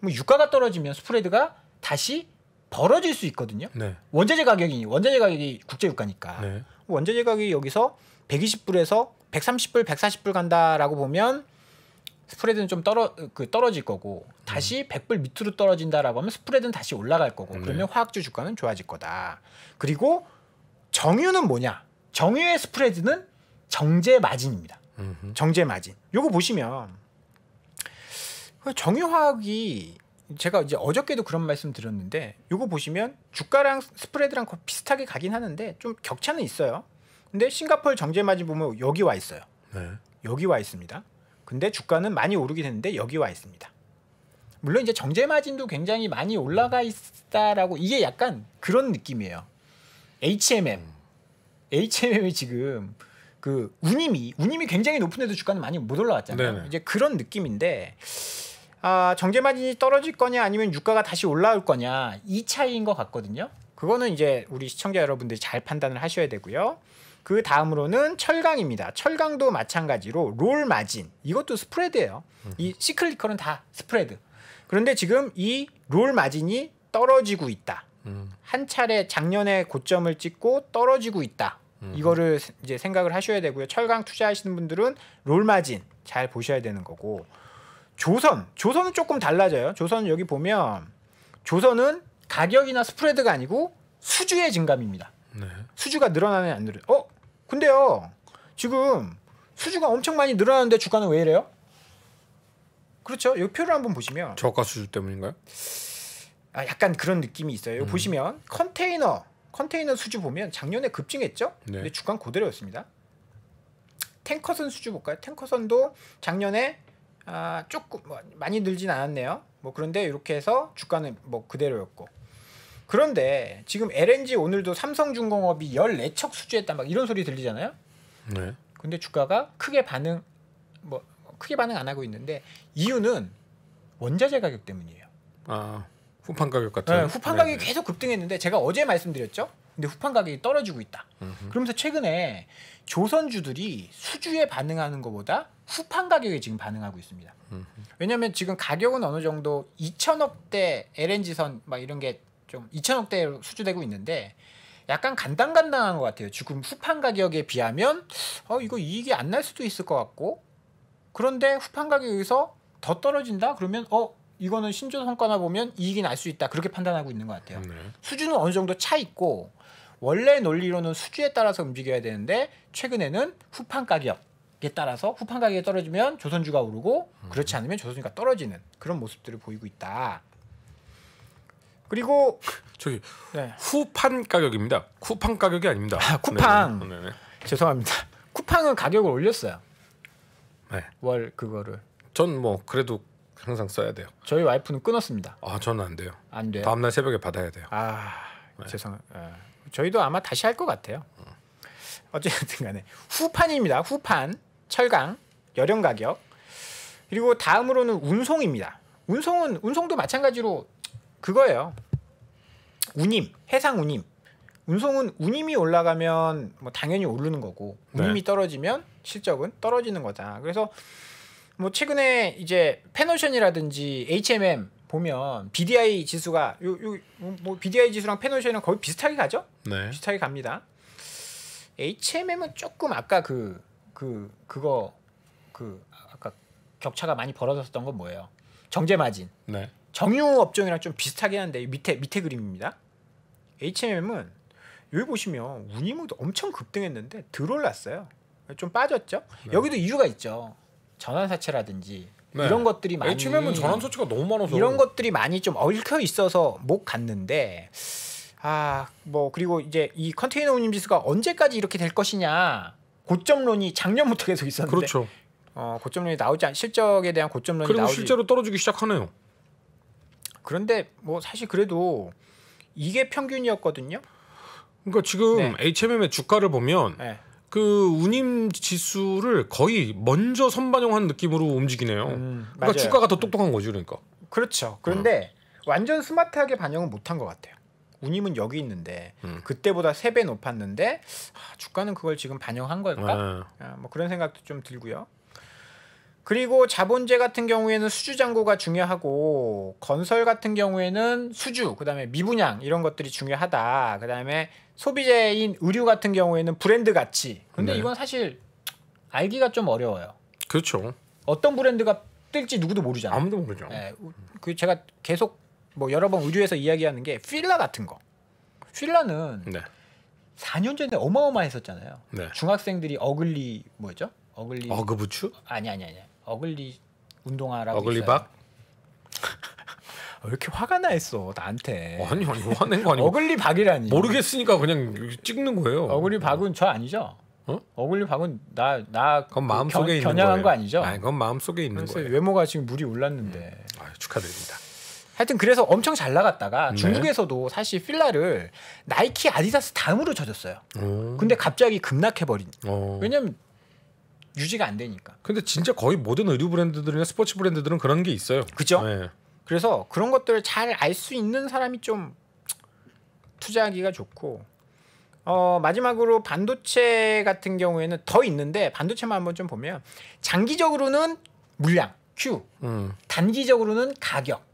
그럼 유가가 떨어지면 스프레드가 다시 벌어질 수 있거든요. 네. 원자재 가격이 원자재 가격이 국제 유가니까 네. 원자재 가격이 여기서 120불에서 130불, 140불 간다라고 보면 스프레드는 좀 떨어 그 떨어질 거고 다시 100불 음. 밑으로 떨어진다라고 하면 스프레드는 다시 올라갈 거고 네. 그러면 화학주 주가는 좋아질 거다. 그리고 정유는 뭐냐? 정유의 스프레드는 정제 마진입니다. 음흠. 정제 마진. 요거 보시면 정유화학이 제가 이제 어저께도 그런 말씀 드렸는데 요거 보시면 주가랑 스프레드랑 비슷하게 가긴 하는데 좀 격차는 있어요. 근데 싱가폴 정제 마진 보면 여기 와 있어요. 네. 여기 와 있습니다. 근데 주가는 많이 오르긴 했는데 여기 와 있습니다. 물론 이제 정제 마진도 굉장히 많이 올라가 있다라고 이게 약간 그런 느낌이에요. HMM. HMM이 지금 그 운임이 운임이 굉장히 높은데도 주가는 많이 못 올라왔잖아요. 네네. 이제 그런 느낌인데 아, 정제 마진이 떨어질 거냐 아니면 유가가 다시 올라올 거냐 이 차이인 것 같거든요. 그거는 이제 우리 시청자 여러분들이 잘 판단을 하셔야 되고요. 그 다음으로는 철강입니다. 철강도 마찬가지로 롤 마진 이것도 스프레드예요. 이 시클리컬은 다 스프레드. 그런데 지금 이 롤 마진이 떨어지고 있다. 한 차례 작년에 고점을 찍고 떨어지고 있다. 이거를 이제 생각을 하셔야 되고요. 철강 투자하시는 분들은 롤 마진 잘 보셔야 되는 거고 조선, 조선은 조금 달라져요. 조선은 여기 보면 조선은 가격이나 스프레드가 아니고 수주의 증감입니다. 네. 수주가 늘어나는 안 늘어. 어? 근데요. 지금 수주가 엄청 많이 늘어나는데 주가는 왜 이래요? 그렇죠. 이 표를 한번 보시면 저가 수주 때문인가요? 아, 약간 그런 느낌이 있어요. 음. 보시면 컨테이너 컨테이너 수주 보면 작년에 급증했죠. 네. 근데 주간 고대로였습니다. 탱커선 수주 볼까요? 탱커선도 작년에 아, 조금 뭐 많이 늘진 않았네요. 뭐 그런데 이렇게 해서 주가는 뭐 그대로였고. 그런데 지금 LNG 오늘도 삼성중공업이 14척 수주했다 막 이런 소리 들리잖아요. 네. 근데 주가가 크게 반응 뭐 크게 반응 안 하고 있는데 이유는 원자재 가격 때문이에요. 아 후판 가격 같은. 네, 후판 가격이 네네. 계속 급등했는데 제가 어제 말씀드렸죠. 근데 후판 가격이 떨어지고 있다. 음흠. 그러면서 최근에 조선주들이 수주에 반응하는 것보다 후판 가격에 지금 반응하고 있습니다. 왜냐하면 지금 가격은 어느 정도 2천억대 LNG선 막 이런 게 좀 2천억대로 수주되고 있는데 약간 간당간당한 것 같아요. 지금 후판 가격에 비하면 어 이거 이익이 안 날 수도 있을 것 같고 그런데 후판 가격에서 더 떨어진다 그러면 어 이거는 신조 성과나 보면 이익이 날 수 있다 그렇게 판단하고 있는 것 같아요. 네. 수주는 어느 정도 차 있고 원래 논리로는 수주에 따라서 움직여야 되는데 최근에는 후판 가격 에 따라서 후판 가격이 떨어지면 조선주가 오르고 그렇지 않으면 조선주가 떨어지는 그런 모습들을 보이고 있다. 그리고 저기 네. 후판 가격입니다. 쿠팡 가격이 아닙니다. 아, 쿠팡 네, 네, 네, 네, 네. 죄송합니다. 쿠팡은 가격을 올렸어요. 월 그거를. 전 뭐 그래도 항상 써야 돼요. 저희 와이프는 끊었습니다. 아 저는 안 돼요. 안돼 다음 날 새벽에 받아야 돼요. 아 죄송. 아, 저희도 아마 다시 할 것 같아요. 어쨌든 간에 후판입니다. 후판. 철강, 열연 가격. 그리고 다음으로는 운송입니다. 운송은 운송도 마찬가지로 그거예요. 운임, 해상 운임. 운송은 운임이 올라가면 뭐 당연히 오르는 거고 운임이 네. 떨어지면 실적은 떨어지는 거다. 그래서 뭐 최근에 이제 패노션이라든지 HMM 보면 BDI 지수가 요요뭐 BDI 지수랑 패노션은 거의 비슷하게 가죠? 네. 비슷하게 갑니다. HMM은 조금 아까 그그 그거 그 아까 격차가 많이 벌어졌던 건 뭐예요? 정제 마진. 네. 정유 업종이랑 좀 비슷하긴 한데 밑에 밑에 그림입니다. H&M은 여기 보시면 우니무도 엄청 급등했는데 들올랐어요. 좀 빠졌죠. 네. 여기도 이유가 있죠. 전환 사채라든지 네. 이런 것들이 많이 H&M은 전환 사채가 너무 많아서 이런 것들이 많이 좀 얽혀 있어서 못 갔는데 아뭐 그리고 이제 이 컨테이너 운임 지수가 언제까지 이렇게 될 것이냐 고점론이 작년부터 계속 있었는데 그렇죠. 어, 고점론이 나오지 않 실적에 대한 고점론이 그리고 나오지. 실제로 떨어지기 시작하네요. 그런데 뭐 사실 그래도 이게 평균이었거든요. 그러니까 지금 네. HMM의 주가를 보면 네. 그 운임 지수를 거의 먼저 선반영한 느낌으로 움직이네요. 음, 그러니까 맞아요. 주가가 더 똑똑한 거죠, 그러니까. 그렇죠. 그런데 음. 완전 스마트하게 반영은 못한 것 같아요. 운임은 여기 있는데 음. 그때보다 세 배 높았는데 아, 주가는 그걸 지금 반영한 걸까? 네. 아, 뭐 그런 생각도 좀 들고요. 그리고 자본재 같은 경우에는 수주 잔고가 중요하고 건설 같은 경우에는 수주 그다음에 미분양 이런 것들이 중요하다. 그다음에 소비재인 의류 같은 경우에는 브랜드 가치. 근데 네. 이건 사실 알기가 좀 어려워요. 그렇죠. 어떤 브랜드가 뜰지 누구도 모르잖아요. 아무도 모르죠. 네, 그 제가 계속 뭐 여러 번우주에서 이야기하는 게 필라 같은 거. 필라는 네. 4년 전에 어마어마했었잖아요. 네. 중학생들이 어글리 뭐죠 어글리 어그부츠? 아니 아니 아니. 어글리 운동화라고 어글리박? 왜 이렇게 화가 나 있어 나한테 아니 아니 화낸 거 아니고 어글리 박이라니 모르겠으니까 그냥 찍는 거예요 어글리 박은 저 아니죠 어? 어글리 박은 나나 그건 마음속에 있는 겨냥한 거 아니죠 아니 그건 마음속에 있는 거예요 외모가 지금 물이 올랐는데 음. 아 축하드립니다 하여튼 그래서 엄청 잘 나갔다가 네. 중국에서도 사실 필라를 나이키 아디다스 다음으로 쳐줬어요. 오. 근데 갑자기 급락해버린. 오. 어. 왜냐면 유지가 안 되니까. 근데 진짜 거의 모든 의류 브랜드들이나 스포츠 브랜드들은 그런 게 있어요. 그죠? 네. 그래서 그런 것들을 잘 알 수 있는 사람이 좀 투자하기가 좋고 어, 마지막으로 반도체 같은 경우에는 더 있는데 반도체만 한번 좀 보면 장기적으로는 물량 Q, 음. 단기적으로는 가격,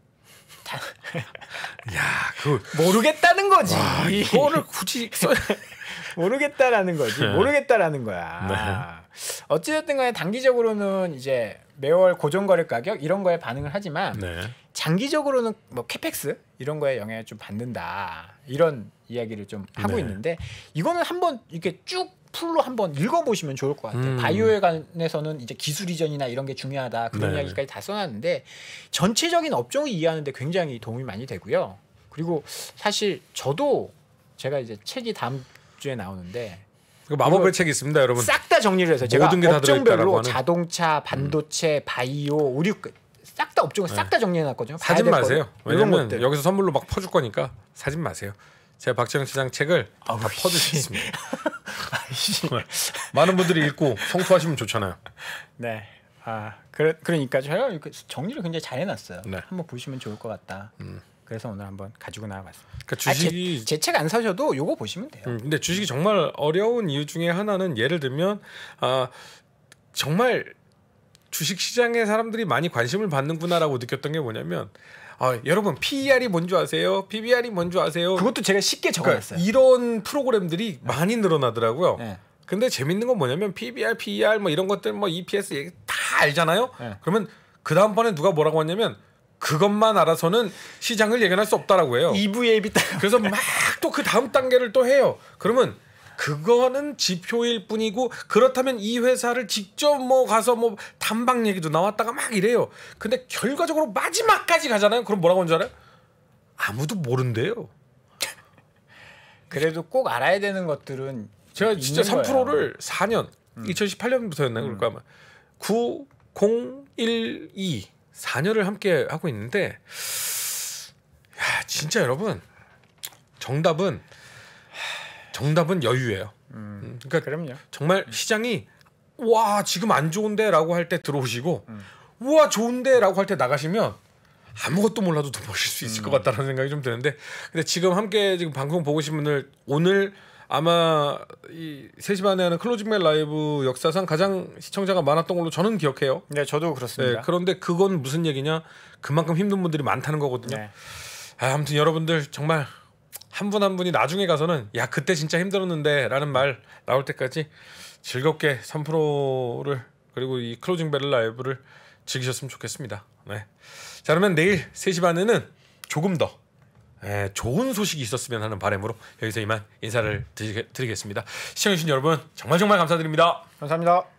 야, 그 모르겠다는 거지. 와, 이거를 굳이 모르겠다라는 거지. 네. 모르겠다라는 거야. 네. 어찌됐든 간에 단기적으로는 이제 매월 고정거래 가격 이런 거에 반응을 하지만 네. 장기적으로는 뭐 캐펙스 이런 거에 영향을 좀 받는다 이런 이야기를 좀 하고 네. 있는데 이거는 한번 이렇게 쭉 풀로 한번 읽어보시면 좋을 것 같아요. 음. 바이오에 관해서는 이제 기술 이전이나 이런 게 중요하다 그런 네. 이야기까지 다 써놨는데 전체적인 업종을 이해하는데 굉장히 도움이 많이 되고요. 그리고 사실 저도 제가 이제 책이 다음 주에 나오는데 그 마법의 책이 있습니다, 여러분. 싹 다 정리를 해서 제가 업종별로 자동차, 음. 반도체, 음. 바이오, 의류 싹다 업종을 싹다 네. 정리해놨거든요. 사진 마세요. 왜냐면 여기서 선물로 막 퍼줄 거니까 사진 마세요. 제가 박지영 시장 책을 아우, 다 퍼드리겠습니다. 많은 분들이 읽고 성투하시면 좋잖아요. 네. 아 그러, 그러니까 제가 정리를 굉장히 잘 해놨어요. 네. 한번 보시면 좋을 것 같다. 음. 그래서 오늘 한번 가지고 나와봤습니다. 그러니까 주식이 아, 제책 안 사셔도 요거 보시면 돼요. 음, 근데 주식이 정말 어려운 이유 중에 하나는 예를 들면 아 정말 주식 시장에 사람들이 많이 관심을 받는구나라고 느꼈던 게 뭐냐면 아, 여러분 PER이 뭔지 아세요? PBR이 뭔지 아세요? 그것도 제가 쉽게 그 적어놨어요. 그러니까 이런 프로그램들이 네. 많이 늘어나더라고요. 네. 근데 재밌는 건 뭐냐면 PBR, PER 뭐 이런 것들 뭐 EPS 얘기 다 알잖아요. 네. 그러면 그 다음번에 누가 뭐라고 하냐면 그것만 알아서는 시장을 예견할 수 없다라고 해요. EVAB 그래서 막 또 그 다음 단계를 또 해요. 그러면 그거는 지표일 뿐이고 그렇다면 이 회사를 직접 뭐 가서 뭐 단방 얘기도 나왔다가 막 이래요. 근데 결과적으로 마지막까지 가잖아요. 그럼 뭐라고 하는 줄 알아요? 아무도 모른대요. 그래도 꼭 알아야 되는 것들은 제가 진짜 3%를 4년 음. 2018년부터였나요? 그럴까 음. 아마 9 0 1 2 4년을 함께 하고 있는데 야, 진짜 여러분 정답은 정답은 여유예요. 음, 음, 그러니까 그럼요. 정말 음. 시장이 와 지금 안 좋은데라고 할 때 들어오시고 음. 와 좋은데라고 할 때 나가시면 아무것도 몰라도 돈 버실 수 있을 음. 것 같다는 생각이 좀 드는데 근데 지금 함께 지금 방송 보고 계신 분들 오늘 아마 이 3시 반에 하는 클로징맨 라이브 역사상 가장 시청자가 많았던 걸로 저는 기억해요. 네, 저도 그렇습니다. 네, 그런데 그건 무슨 얘기냐? 그만큼 힘든 분들이 많다는 거거든요. 네. 아, 아무튼 여러분들 정말 한 분한 한 분이 나중에 가서는 야 그때 진짜 힘들었는데라는 말 나올 때까지 즐겁게 3프로를 그리고 이 클로징 베를 라이브를 즐기셨으면 좋겠습니다. 네. 자 그러면 내일 3시 반에는 조금 더 에, 예, 좋은 소식이 있었으면 하는 바람으로 여기서 이만 인사를 드리겠습니다. 시청해주신 여러분 정말 정말 감사드립니다. 감사합니다.